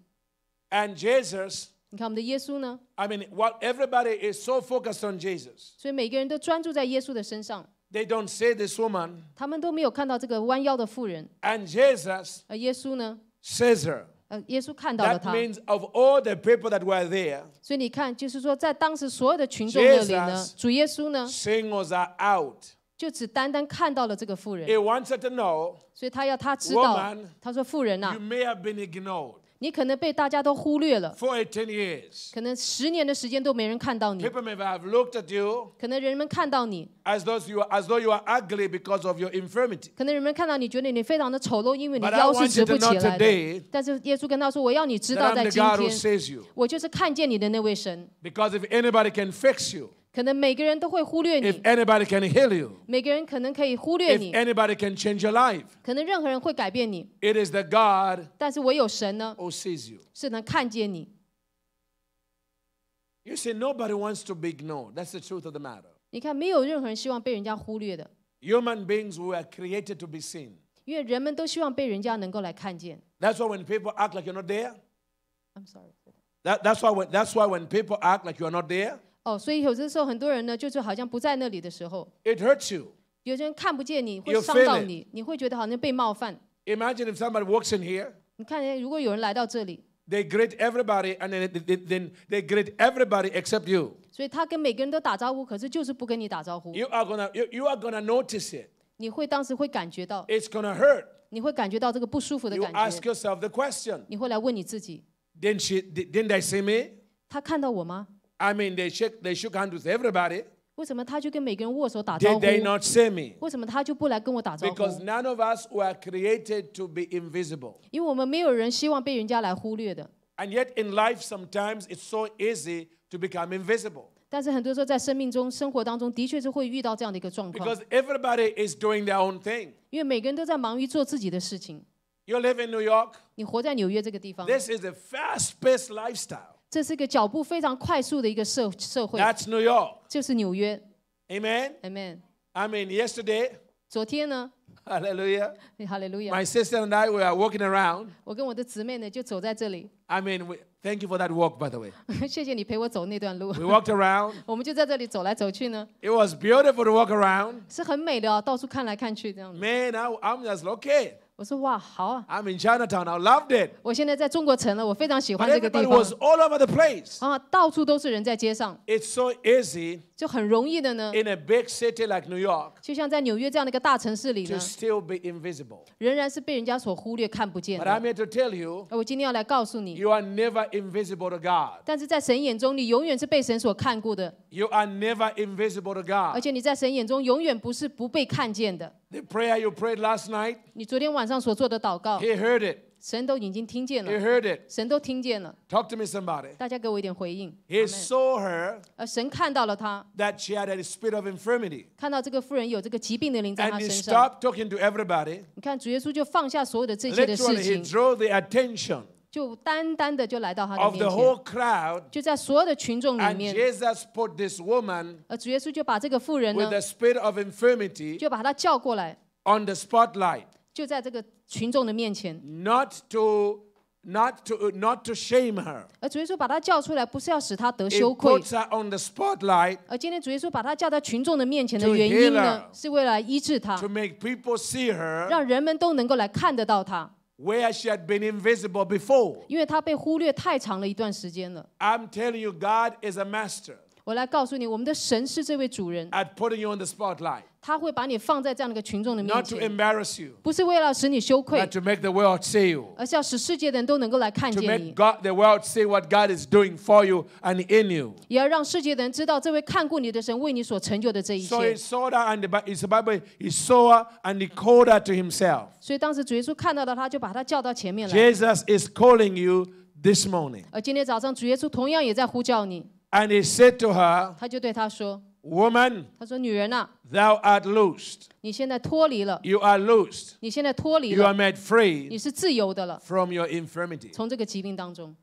And Jesus。看我们的耶稣呢？I mean, what everybody is so focused on Jesus. 所以每个人都专注在耶稣的身上，They don't say this woman 他们都没有看到这个弯腰的妇人。and Jesus 而耶稣呢？says her. 呃，耶稣看到了 That 她。means of all the people that were there, 所以你看，就是说，在当时所有的群众那里呢 Jesus，主耶稣呢，singles are out. 就只单单看到了这个妇人，He wants her to know 所以他要他知道 Woman，他说：“妇人呐、you may have been ignored. 你可能被大家都忽略了。For 10 years, 可能十年的时间都没人看到你。people may have looked at you 可能人们看到你，as though you are, as though you are ugly because of your infirmity. But I want you to know am the God who you. if anybody can fix you, if anybody can heal you, if anybody can change your life, it is the God 但是唯有神呢，who sees you. You see, nobody wants to be ignored. That's the truth of the matter. Human beings were created to be seen. That's why when people act like you're not there, I'm sorry. that, that's, why when, that's why when people act like you're not there, 哦，所以有的时候，很多人呢，就是好像不在那里的时候，It hurts you。有些人看不见你，会伤到你，你会觉得好像被冒犯。Imagine if s o m e b o d y walks in here。你看，如果有人来到这里，They greet everybody and then then they greet everybody except you。所以他跟每个人都打招呼，可是就是不跟你打招呼。You are gonna you are gonna notice it。你会当时会感觉到。It's gonna hurt。你会感觉到这个不舒服的感觉。You ask yourself the question。你会来问你自己。Didn't she? Didn't I see me? 他看到我吗？I mean, they shook they shook hands with everybody. 为什么他就跟每个人握手打招呼 Did they not see me? 为什么他就不来跟我打招呼？Because none of us were created to be invisible. And yet in life sometimes it's so easy to become invisible. 但是很多时候在生命中、生活当中，的确是会遇到这样的一个状况。Because everybody is doing their own thing. 因为每个人都在忙于做自己的事情。You live in New York. 你活在纽约这个地方。This is a fast-paced lifestyle. 这是一个脚步非常快速的一个社社会。That's New York. 就是纽约。Amen. Amen. I mean, yesterday. 昨天呢 [laughs] Hallelujah. Hallelujah. My sister and I we are walking around. mean, we, thank you for that walk, by the way. 谢谢你陪我走那段路。We [laughs] walked around. 我们就在这里走来走去呢。It [laughs] was beautiful to walk around. I, am just okay. 我说哇，好啊！I'm in Chinatown. I loved it. 我现在在中国城了，我非常喜欢 was all over the place. 啊，到处都是人在街上，It's so easy 就很容易的呢，in a big city like New York 就像在纽约这样的一个大城市里呢 still be invisible. 仍然是被人家所忽略、看不见 I I'm here to tell you, 而我今天要来告诉你，you are never invisible to God. 但是在神眼中，你永远是被神所看顾的，You are never invisible to God. 且你在神眼中永远不是不被看见的。the prayer you prayed last night, 你昨天晚上所做的祷告，he heard it. 神都已经听见 He it. 神都听见了。Talk to me, somebody. 大家给我一点回应。He saw her 而神看到了她，that she had a spirit of infirmity. 看到这个妇人有这个疾病的灵在她 he stopped talking to everybody. 你看主耶稣就放下所有的这些的事 he drew the attention 就单单的就来到他的 of the whole whole，crowd. 就在所有的群众里 And 面，Jesus put this woman 而主耶稣就把这个妇人 with 呢，the spirit of infirmity the spotlight, to not to not to shame her。而主耶稣把她叫出来，不是要使她得羞愧。It puts her on the spotlight make people see her，让人们都能够来看得到她。where she had been invisible before. i am telling you, God is a master 我来告诉你，我们的神是这位主人，at putting you on the spotlight. Not to embarrass you, 不是为了使你羞愧 make the world see you. To make the world see what God is doing for you and in you. 也要让世界的人知道这位看顾你的神为你所成就的这一 So 切 he。saw that, and the Bi- it's the Bible, he saw and he called her to himself. 所以当时主耶稣看到了他，就把他叫到前面来。Jesus is calling you this morning. 而今天早上，主耶稣同样也在呼叫你，And he said to her, Woman, thou art loosed. You are loosed. You are made free. from your infirmity，从这个疾病当中。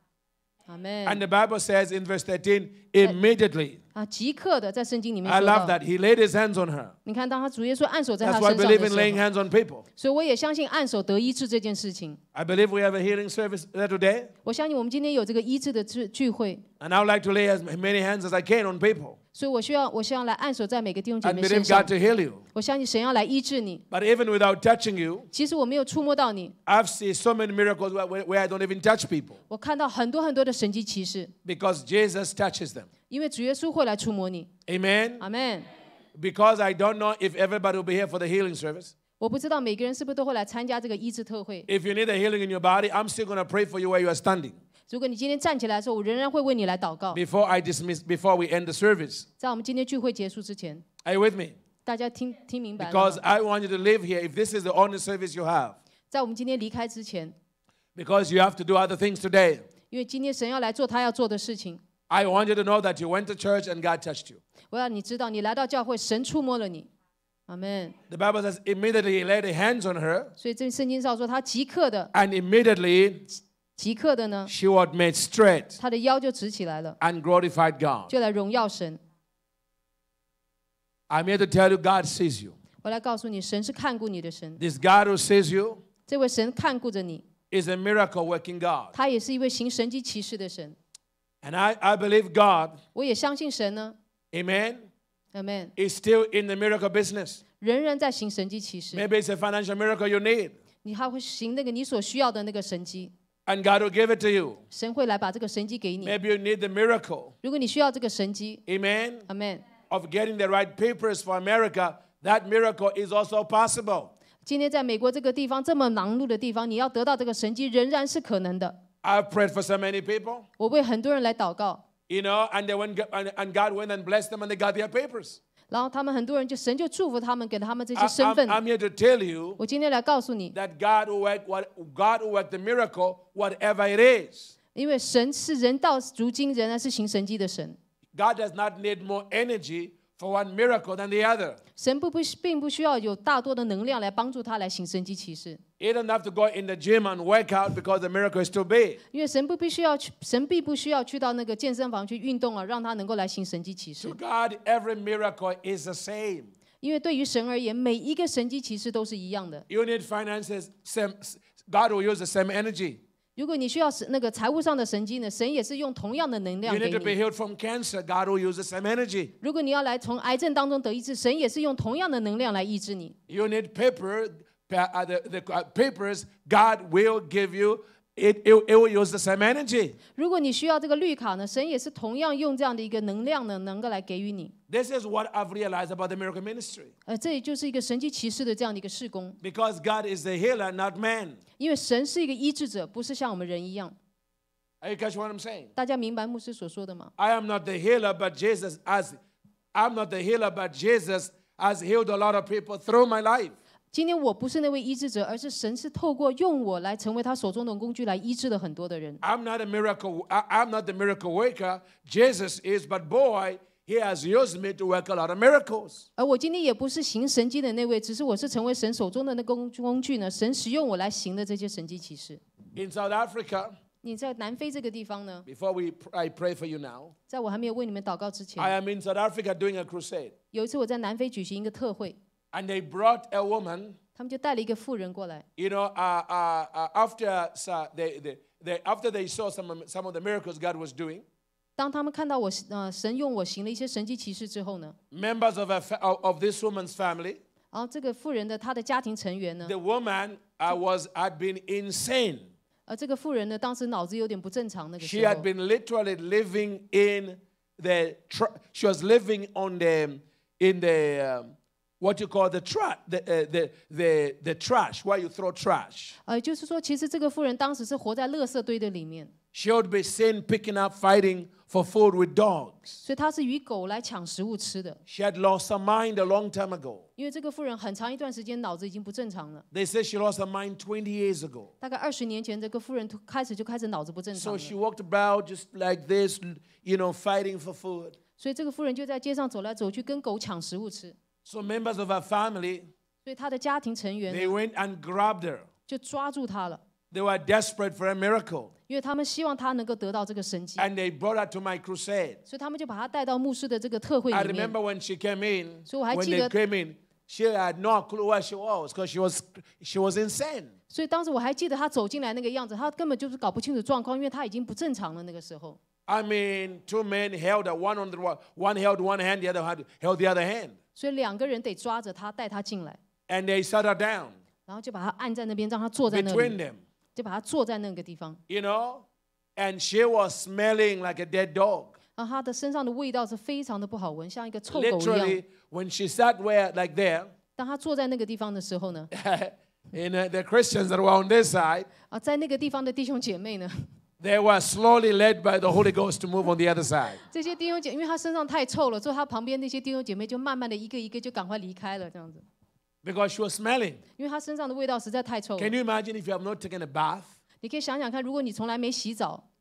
Amen. And the Bible says in verse thirteen, immediately. 啊，即刻的，在圣经里面 I 说 love 到。that he laid his hands on her. 你看，当他主耶稣按手在他 That's 身 why I 上 believe 的 in 时 laying 候，hands on people. 所以我也相信按手得医治这件事情。I believe we have a healing service there today, 我相信我们今天有这个医治的聚聚会，and I would like to lay as many hands as I can on people. 所以我需要，我需要来按手在每个弟兄姐 and 妹 believe 身 God 上。to heal you. 我相信神要来医治你。But even without touching you, i have seen so many miracles where, where, where I don't even touch people 我看到很多很多的神迹奇事，because Jesus touches them. 因为主耶稣会来触摸你。Amen. 阿门。Because I don't know if everybody will be here for the healing service. 我不知道每个人是不是都会来参加这个医治特会。If you need a healing in your body, I'm still going to pray for you where you are standing. 如果你今天站起来的时候，我仍然会为你来祷告。Before I dismiss, before we end the service, are you with me? Because I want you to live here if this is the only service you have. because you have to do other things today. 因为今天神要来做他要做的事情。I want you to know that you went to church and God touched you. The Bible says immediately he laid hands on her, 所以这圣经上说，他即刻的 and immediately 即刻的呢，she was made straight and glorified God. i am here to tell you, God sees you. 我来告诉你，神是看顾你的神，This God who sees you 这位神看顾着你，is a miracle working God. 他也是一位行神迹奇事的神。And I, I believe God, 我也相信神呢 still in the miracle business. it's a financial miracle you need. And God will give it to you. Maybe you need the miracle. 如果你需要这个神机。Amen. Amen. Of getting the right papers for America, that miracle is also possible. 今天在美国这个地方这么忙碌的地方，你要得到这个神机仍然是可能的。I've prayed for so many people. know, and they went and, and God went and blessed them and they got their papers. 然后他们很多人就神就祝福他们给他们这些身份。I'm, here tell to you，我今天来告诉你。因为神是人到如今仍然是行神迹的神。神不不并不需要有大多的能量来帮助他来行神迹奇事。You don't have to go in the gym and work out because the miracle is too big. 因为神不必须要去，神必不需要去到那个健身房去运动啊，让他能够来行神迹奇事 God, every miracle is the same. 因为对于神而言，每一个神迹奇事都是一样的。You need finances, same, God will use the same energy. 如果你需要神那个财务上的神迹呢，神也是用同样的能量 You 给 need to be 你。healed from cancer, God will use the same energy. 如果你要来从癌症当中得医治，神也是用同样的能量来医治你。You need paper, uh, the, the uh, papers, God will give you It, it, it will use the same energy. This is what I've realized about the miracle ministry. Because God is the healer, not man. Are you catch what I'm saying? I am not the healer, but Jesus as I'm not the healer, but Jesus has healed a lot of people through my life. 今天我不是那位医治者，而是神是透过用我来成为他手中的工具来医治了很多的人。I'm not a miracle. I'm not the miracle worker. Jesus is, but boy, he has used me to work a lot of miracles. 而我今天也不是行神迹的那位，只是我是成为神手中的那工工具呢。神使用我来行的这些神迹奇事。In South Africa. 你在南非这个地方呢？Before we, I pray for you now. 在我还没有为你们祷告之前。I am in South Africa doing a crusade. 有一次我在南非举行一个特会。And they brought a woman. You know, uh, uh, uh, after uh, they, they, they, after they saw some some of the miracles God was doing. 当他们看到我呃神用我行了一些神迹奇事之后呢，members of a, of this woman's family，然后这个妇人的她的家庭成员呢，the woman uh, was had been insane，呃这个妇人呢当时脑子有点不正常那个 she had been literally living in the she was living on the in the、um, what you call the trash, the, uh, the, the, the trash, where you throw trash. She would be seen picking up, fighting for food with dogs. 所以她是与狗来抢食物吃的。She had lost her mind a long time ago. 因为这个妇人很长一段时间脑子已经不正常了，They say she lost her mind 20 years ago. 大概二十年前，这个妇人突开始就开始脑子不正 So 常 she 了。walked about just like this, you know, fighting for food. 所以这个妇人就在街上走来走去，跟狗抢食物吃。so members of her family, they went and grabbed her. They were desperate for a miracle, And they brought her to my crusade. I remember when she came in, when they came in, she had no clue where she was because she was, she was insane. 所以当时我还记得她走进来那个样子，她根本就是搞不清楚状况，因为她已经不正常了那个时候。I mean, two men held her, one on the one held one hand, the other held the other hand. 所以两个人得抓着他，带他进来。And they shut her down 然后就把他按在那边，让他坐在那 between 就把他坐在那个地方。You know? And she was smelling like a dead dog. 然后他的身上的味道是非常的不好闻，像一个臭狗一样 Literally,。when she sat where like there, [laughs] 当他坐在那个地方的时候呢，and [laughs] uh, the Christians that were on this side, 啊，在那个地方的弟兄姐妹呢，they were slowly led by the Holy Ghost to move on the other side. 这些弟兄姐，因为他身上太臭了，所以他旁边那些弟兄姐妹就慢慢的一个一个就赶快离开了，这样子。Because she was smelling. 因为他身上的味道实在太臭 Can you imagine if you have not taken a bath? 你可以想想看，如果你从来没洗澡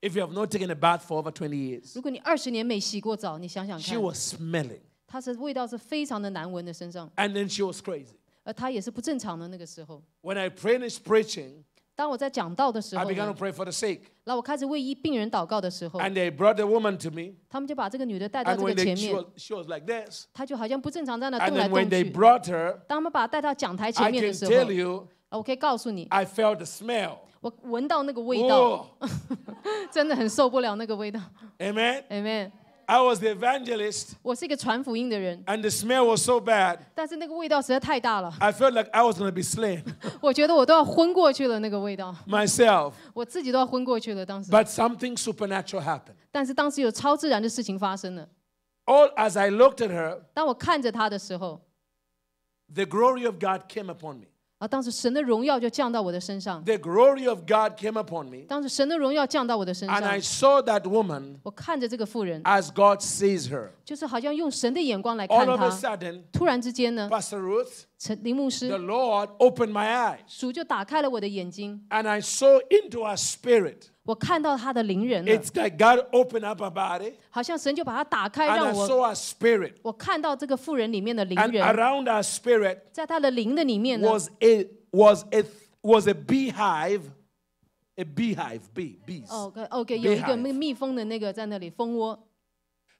，If you have not taken a bath for over 20 years, 如果你二十年没洗过澡，你想想 she 看，was smelling. 他是味道是非常的难闻的身上，And then she was crazy. 而他也是不正常的那个时候。When I finished preaching, 当我在讲道的时候，那我开始为一病人祷告的时候，他们就把这个女的带到这个前面，她就好像不正常在那动来动去。当他们把她带到讲台前面的时候，我可以告诉你，我闻到那个味道，[laughs] 真的很受不了那个味道。Amen. Amen. I was the evangelist. And the smell was so bad. I felt like I was going to be slain. [laughs] Myself. But something supernatural happened. All as I looked at her. the glory of God came upon me. 啊，当时神的荣耀就降到我的身上。The glory of God came upon me, 当时神的荣耀降到我的身 and I saw that woman 我看着这个妇人，as God sees her. 就是好像用神的眼光来看 All of a 她。sudden, 突然之间呢，Pastor Ruth, 陈林牧 the 师 Lord opened my eyes, 主就打开了我的眼睛，and I saw into her spirit. 我看到他的灵人了 It's like God opened up a body 好像神就把他打开，and 让 I 我 saw her spirit. 我看到这个妇人里面的灵 And 人，around her spirit 在他的灵的里面呢，was a was a was a beehive, a beehive, bee bees. 哦，OK oh, OK，有一个 Beehive 蜜蜜蜂的那个在那里蜂窝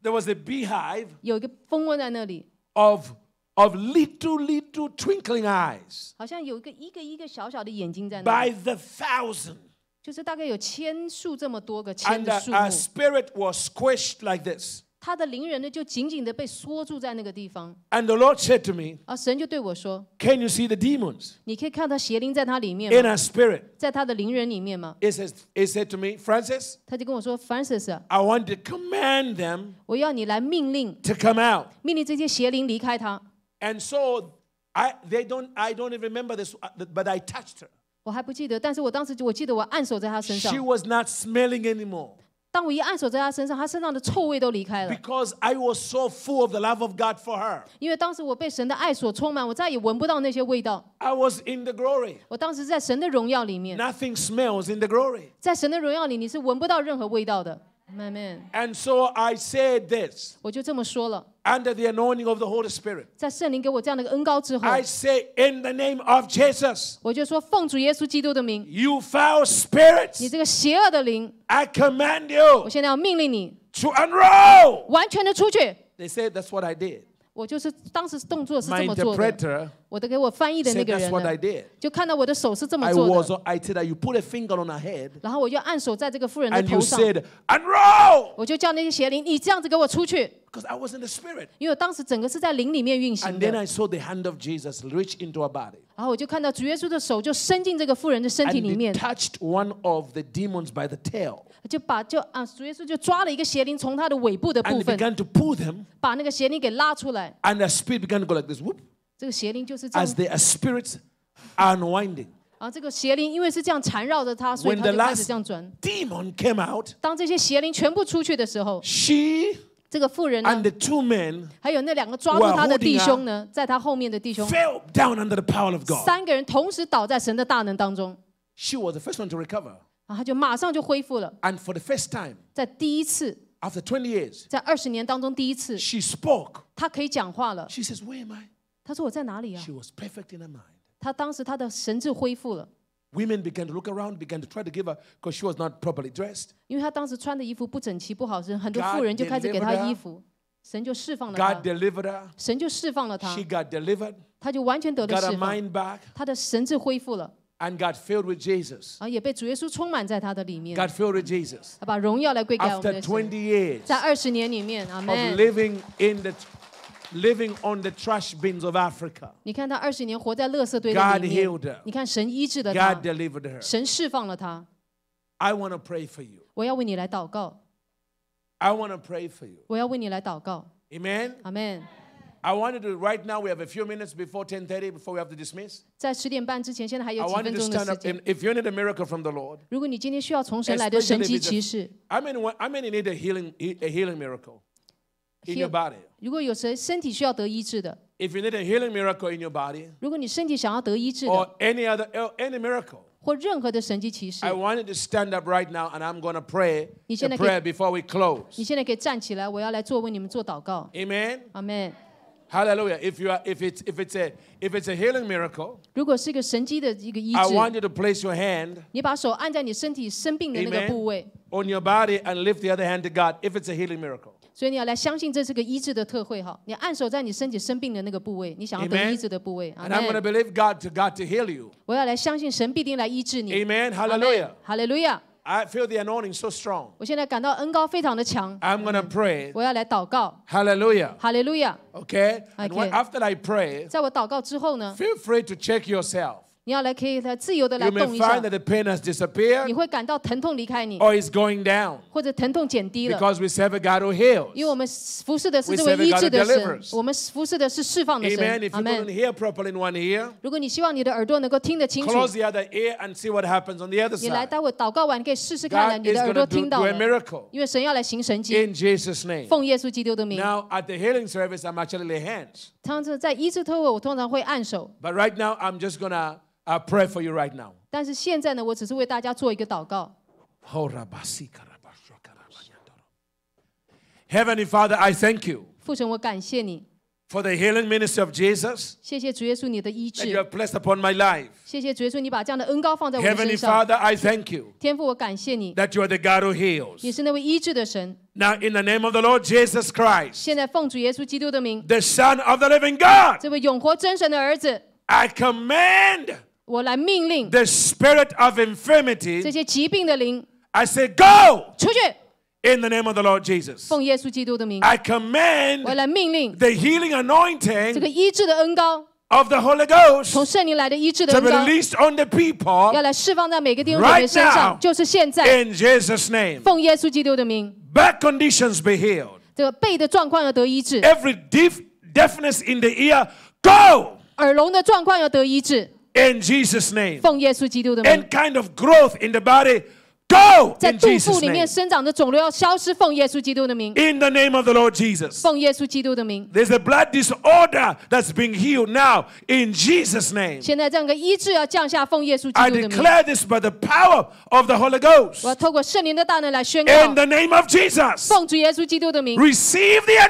，There was a beehive 有一个蜂窝在那里，of of little little twinkling eyes 好像有一个一个一个小小的眼睛在那里，by the thousand. 就是大概有千数这么多个千 And 的 uh, 数目 her，spirit was squished like this. 他的灵人呢就紧紧的被缩住在那个地方。And the Lord said to me, 而神就对我说 Can you see the demons：“ 你可以看到邪灵在他里面 in spirit? 在他的灵人里面吗 He, says, he said to me, Francis. I want to command them 我要你来命令，to come out. 命令这些邪灵离开他。” And so I, they don't, I don't even remember this, uh, but I touched her. 我还不记得，但是我当时我记得我按手在他身上。She was not smelling anymore。当我一按手在他身上，他身上的臭味都离开了。Because I was so full of the love of God for her。因为当时我被神的爱所充满，我再也闻不到那些味道。I was in the glory。我当时在神的荣耀里面。Nothing smells in the glory。在神的荣耀里，你是闻不到任何味道的。Amen. And so I say this. under the anointing of the Holy Spirit. I say in the name of Jesus. you foul spirits. I command you. to unroll. They say that's what I did. 我就是当时动作是这么做的，我的给我翻译的那个人，就看到我的手是这么做的，然后我就按手在这个妇人的头上，我就叫那些邪灵，你这样子给我出去。because I was in the spirit. And then I saw the hand of Jesus reach into her body. 然后我就看到主耶稣的手就伸进这个妇人的身体 And 里 it 面，touched one of the demons by the tail. 就把就啊，主耶稣就抓了一个邪灵从他的尾部的部 And it 分，began to pull them. 把那个邪灵给拉出来。And the spirit began to go like this. Whoop. 这个邪灵就是这样 the spirits are unwinding. 然后这个邪灵因为是这样缠绕着他，所以 the came out, 当这些邪灵全部出去的时候，she 这个妇人呢，还有那两个抓住他的弟兄呢，在他后面的弟兄，三个人同时倒在神的大能当中。然后他就马上就恢复了。在第一次，在二十年当中第一次，他可以讲话了。他说我在哪里啊？他当时他的神志恢复了。Women began to look around, began to try to give her because she was not properly dressed. 因为她当时穿的衣服不整齐不好，很多妇人就开始给她衣服，神就释放了 God 她，delivered her. 神就释放了她 She，got delivered, 她就完全得了 got 释 her 放，mind back, 她的神智恢复了，and got filled with Jesus. 啊，也被主耶稣充满在她的里面，Got filled with Jesus. 把荣耀来归给我们 After 的神。20 years 在二十年里面，阿 of 门。living in the living on the trash bins of Africa. 你看她二十年活在垃圾堆的 God 里面，healed her. God delivered her. 神释放了她。I want to pray for you. I want to pray for you. 我要为你来祷告。Amen. 阿门。I want you to right now. We have a few minutes before 10:30 before we have to dismiss. 在十点半之前，现在还 I 有几 you 分 to stand up. 间 And。if you need a miracle from the Lord, 如果你今天需要从神来的神 Especially 迹 with need a healing, a healing miracle in your body. you need a healing miracle in your body 如果你身体想要得医治 or other any miracle, 或任何的神迹奇事 you to stand up right now and I'm going to pray a 你现在可以- prayer before we 你 close. 现在可以站起来，我要来做为你们做祷告。Amen. 阿门。Hallelujah. If you are if it's if it's a if it's a healing miracle, 如果是一个神迹的一个医 I 治，want you to place your hand 你把手按在你身体生病的那个 your body and lift the other hand to God if it's a healing miracle. 所以你要来相信这是个医治的特会哈。你按手在你身体生病的那个部位，你想要得医治的部位。And I'm going to believe God to God to heal Hallelujah. Hallelujah. I feel the anointing so strong. am gonna pray. After I pray, free to check yourself. 你要来可以来自由的来动一下，你会感到疼痛离开你，或者疼痛减低了，因为我们服侍的是这位医治的神，我们服侍的是释放的神。ear。如果你希望你的耳朵能够听得清楚，你来待会祷告完可以试试看，你的耳朵听到，因为神要来行神迹。奉耶稣基督的名。通常在医治透过我通常会按手，But right now I'm just gonna I pray for you right now. 但是现在呢，我只是为大家做一个祷告。Heavenly Father, I thank you 父神，我感谢你，for the healing ministry of Jesus 谢谢主耶稣你的医 you have blessed upon my life. 谢谢主耶稣你把这样的恩高放在我的 Heavenly I thank you 天父，我感谢你，that you are the God who heals. 是那位医治的神。Now, in the name of the Lord Jesus Christ, 现在奉主耶稣基督的名，the Son of the living God, 这位永活真神的儿子，I command 我来命令 the spirit of infirmity. 些疾病的灵 I say, go 出去，in the name of the Lord Jesus. 奉耶稣基督的名，I 我 command 来命令 the healing 这 anointing 个医治的恩高，of the Holy 从 Ghost 圣灵来的医治的 to be released on the people 要来释放在每个弟兄姐妹 Right Jesus' name. 奉耶稣基督的名，Back conditions be healed. 这个背的状况要得医治，Every deaf, deafness in the ear, go. 耳聋的状况要得医治，in Jesus name. in kind of growth in the body. Go In the name of the Lord There's a blood disorder that's being healed now in Jesus' I declare this by the power of the Holy in the name of Jesus, Receive the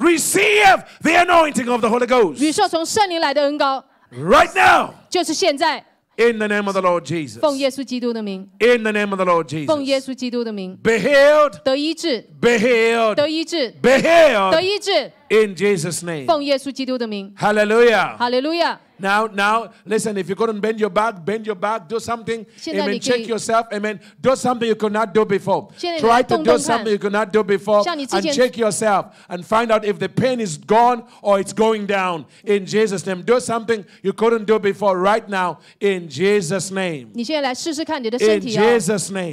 Receive the anointing of the Holy Ghost. Right now. in the name of the Lord Jesus. 奉耶稣基督的名。In the name of the Lord Jesus. 奉耶稣基督的名。Be healed. 得医治。Be healed. 得医治。Be healed. 得医治。in Jesus' name. Hallelujah. Hallelujah. Now, now, listen, if you couldn't bend your back, bend your back, do something. Amen. Check yourself. Amen. Do something you could not do before. Try to do something you could not do before. And check yourself and find out if the pain is gone or it's going down. In Jesus' name. Do something you couldn't do before right now. In Jesus' name. In Jesus' name. In Jesus' name.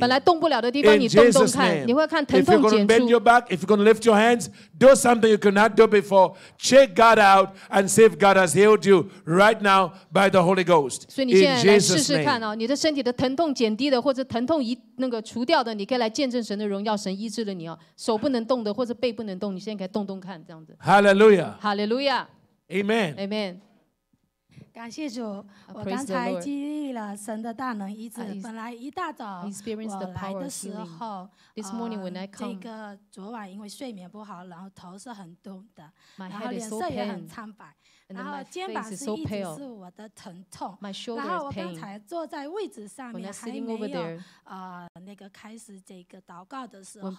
If you couldn't bend your back, if you are going to lift your hands, do something you could not do before. Check God out and see if God has healed you right now by the Holy Ghost. 所以你现在来试试看啊，你的身体的疼痛减低的，或者疼痛一那个除掉的，你可以来见证神的荣耀，神医治了你啊。手不能动的，或者背不能动，你现在可以动动看，这样子。Hallelujah. Hallelujah. Amen. Amen. 感谢主，我刚才经历了神的大能医治。本来一大早我来的时候，这个昨晚因为睡眠不好，然后头是很痛的，然后脸色也很苍白。然后肩膀是一直是我的疼痛。然后我刚才坐在位置上面还没有，呃，那个开始这个祷告的时候，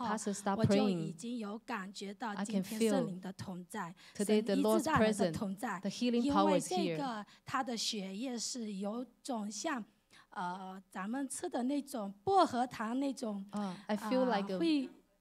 我就已经有感觉到今天圣灵的同在，神医治大人的同在，因为这个他的血液是有种像，呃，咱们吃的那种薄荷糖那种，啊，会。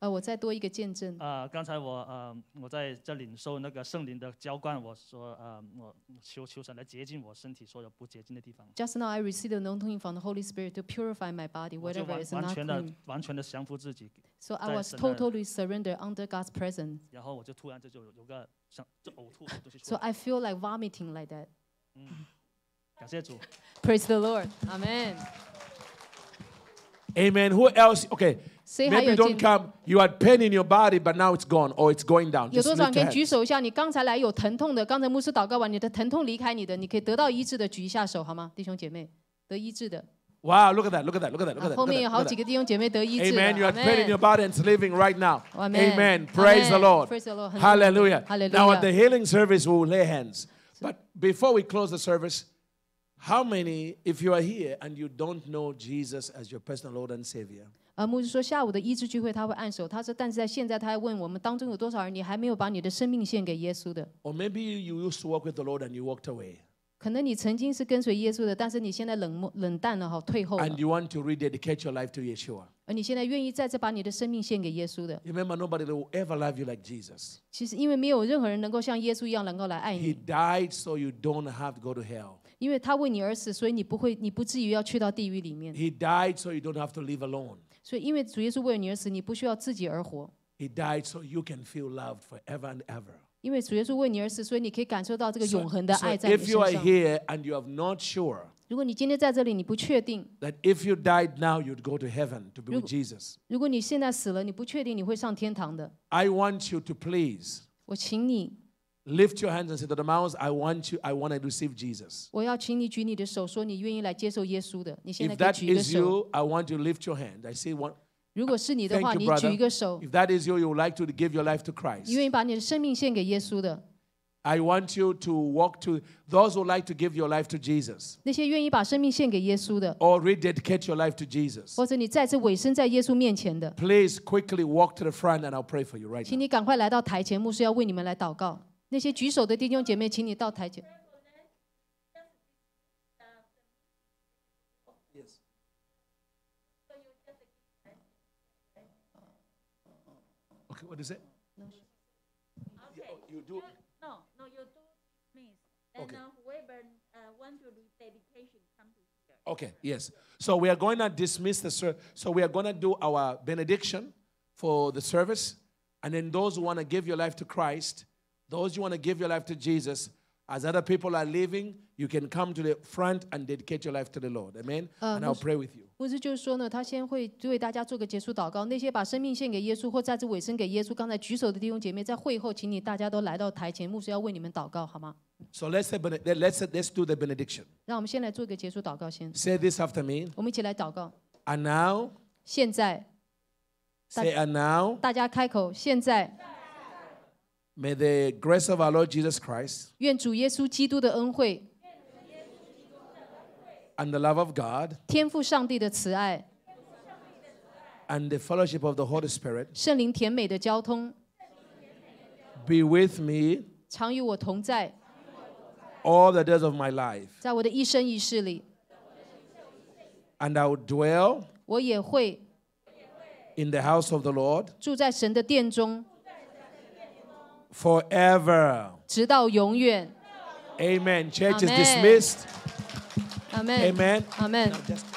呃，我再多一个见证。啊、呃，刚才我呃，我在这领受那个圣灵的浇灌，我说呃，我求求神来洁净我身体所有不洁净的地方。Just now I received an anointing from the Holy Spirit to purify my body, whatever is not clean. 完全的完全的降服自己。So I was totally surrendered under God's presence. 然后我就突然就有有个像就呕吐的东西出 So I feel like vomiting like that. 嗯，感谢主。Praise the Lord. Amen. Amen. Who else? Okay. Maybe you don't come. You had pain in your body, but now it's gone or it's going down. 有 Just look at that. Look at that. Look at that. Look at that. 后 You had pain in your body and it's living right now. Amen. Praise the Lord. Praise the Lord. Hallelujah. Hallelujah. Now at the healing service, we will lay hands. But before we close the service, how many, if you are here and you don't know Jesus as your personal Lord and Savior? 呃，牧师说下午的医治聚会他会按手，他说，但是在现在他还问我们当中有多少人你还没有把你的生命献给耶稣的？Or maybe you used to walk with the Lord and you walked away 可能你曾经是跟随耶稣的，但是你现在冷漠冷淡了哈，退后了 and，you want to rededicate your life to Yeshua. 而你现在愿意再次把你的生命献给耶稣的。Remember, nobody will ever love you like Jesus. 其实因为没有任何人能够像耶稣一样能够来爱 He so you don't have to go to hell. 因为他为你而死，所以你不会，你不至于要去到地狱里面。He died so you don't have to live alone. 所以因为主耶稣为你而死，你不需要自己而活。He died so you can feel loved forever and ever. 因为主耶稣为你而死，所以你可以感受到这个永恒的 if you are here and you are not sure 如果你今天在这里，你不确定，that if you died now you'd go to heaven to be with Jesus, 如果你现在死了，你不确定你会上天堂的，I want you to please 我请你 Lift your hands and say to the mouse, I want you, I want to receive Jesus. 我要请你举你的手，说你愿意来接受耶稣的。你现在 If that is you, I want you to lift your hand. I say one. 如果是你的 Thank 话，you, brother. 一个手，If that is you, you would like to give your life to 你 Christ. 愿意把你的生命献给耶稣的。I want you to walk to those who like to give your life to Jesus 那些愿意把生命献给耶稣的，or rededicate your life to Jesus. 或者你再次委身在耶稣面前的，Please quickly walk to the front and I'll pray for you right now. 请你赶快来到台前，牧师要为你们来祷告。那些举手的弟兄姐妹，请你到台前。Okay, what is it? No. Okay. You, oh, you do. No, no, you do miss. And okay. uh, whoever uh, want to do dedication, come to here. Okay. Yes. So we are going to dismiss the service. So we are going to do our benediction for the service, and then those who want to give your life to Christ, those you want to give your life to Jesus, as other people are leaving, you can come to the front and dedicate your life to the Lord. Amen. Uh, and I'll pray with you. 牧师就是说呢，他先会为大家做个结束祷告。那些把生命献给耶稣或再次委身给耶稣，刚才举手的弟兄姐妹，在会后，请你大家都来到台前，牧师要为你们祷告，好吗？So let's say, let's let's do the benediction. 让我们先来做个结束祷告先。Say this after me. 我们一起来祷告。And now. 现在。Say and now. 大家开口，现在。May the grace of our Lord Jesus Christ and the love of God and the fellowship of the Holy Spirit be with me all the days of my life, And I will dwell in the house of the Lord 住在神的殿中 forever. Amen. Church Amen. is dismissed. Amen. Amen. Amen.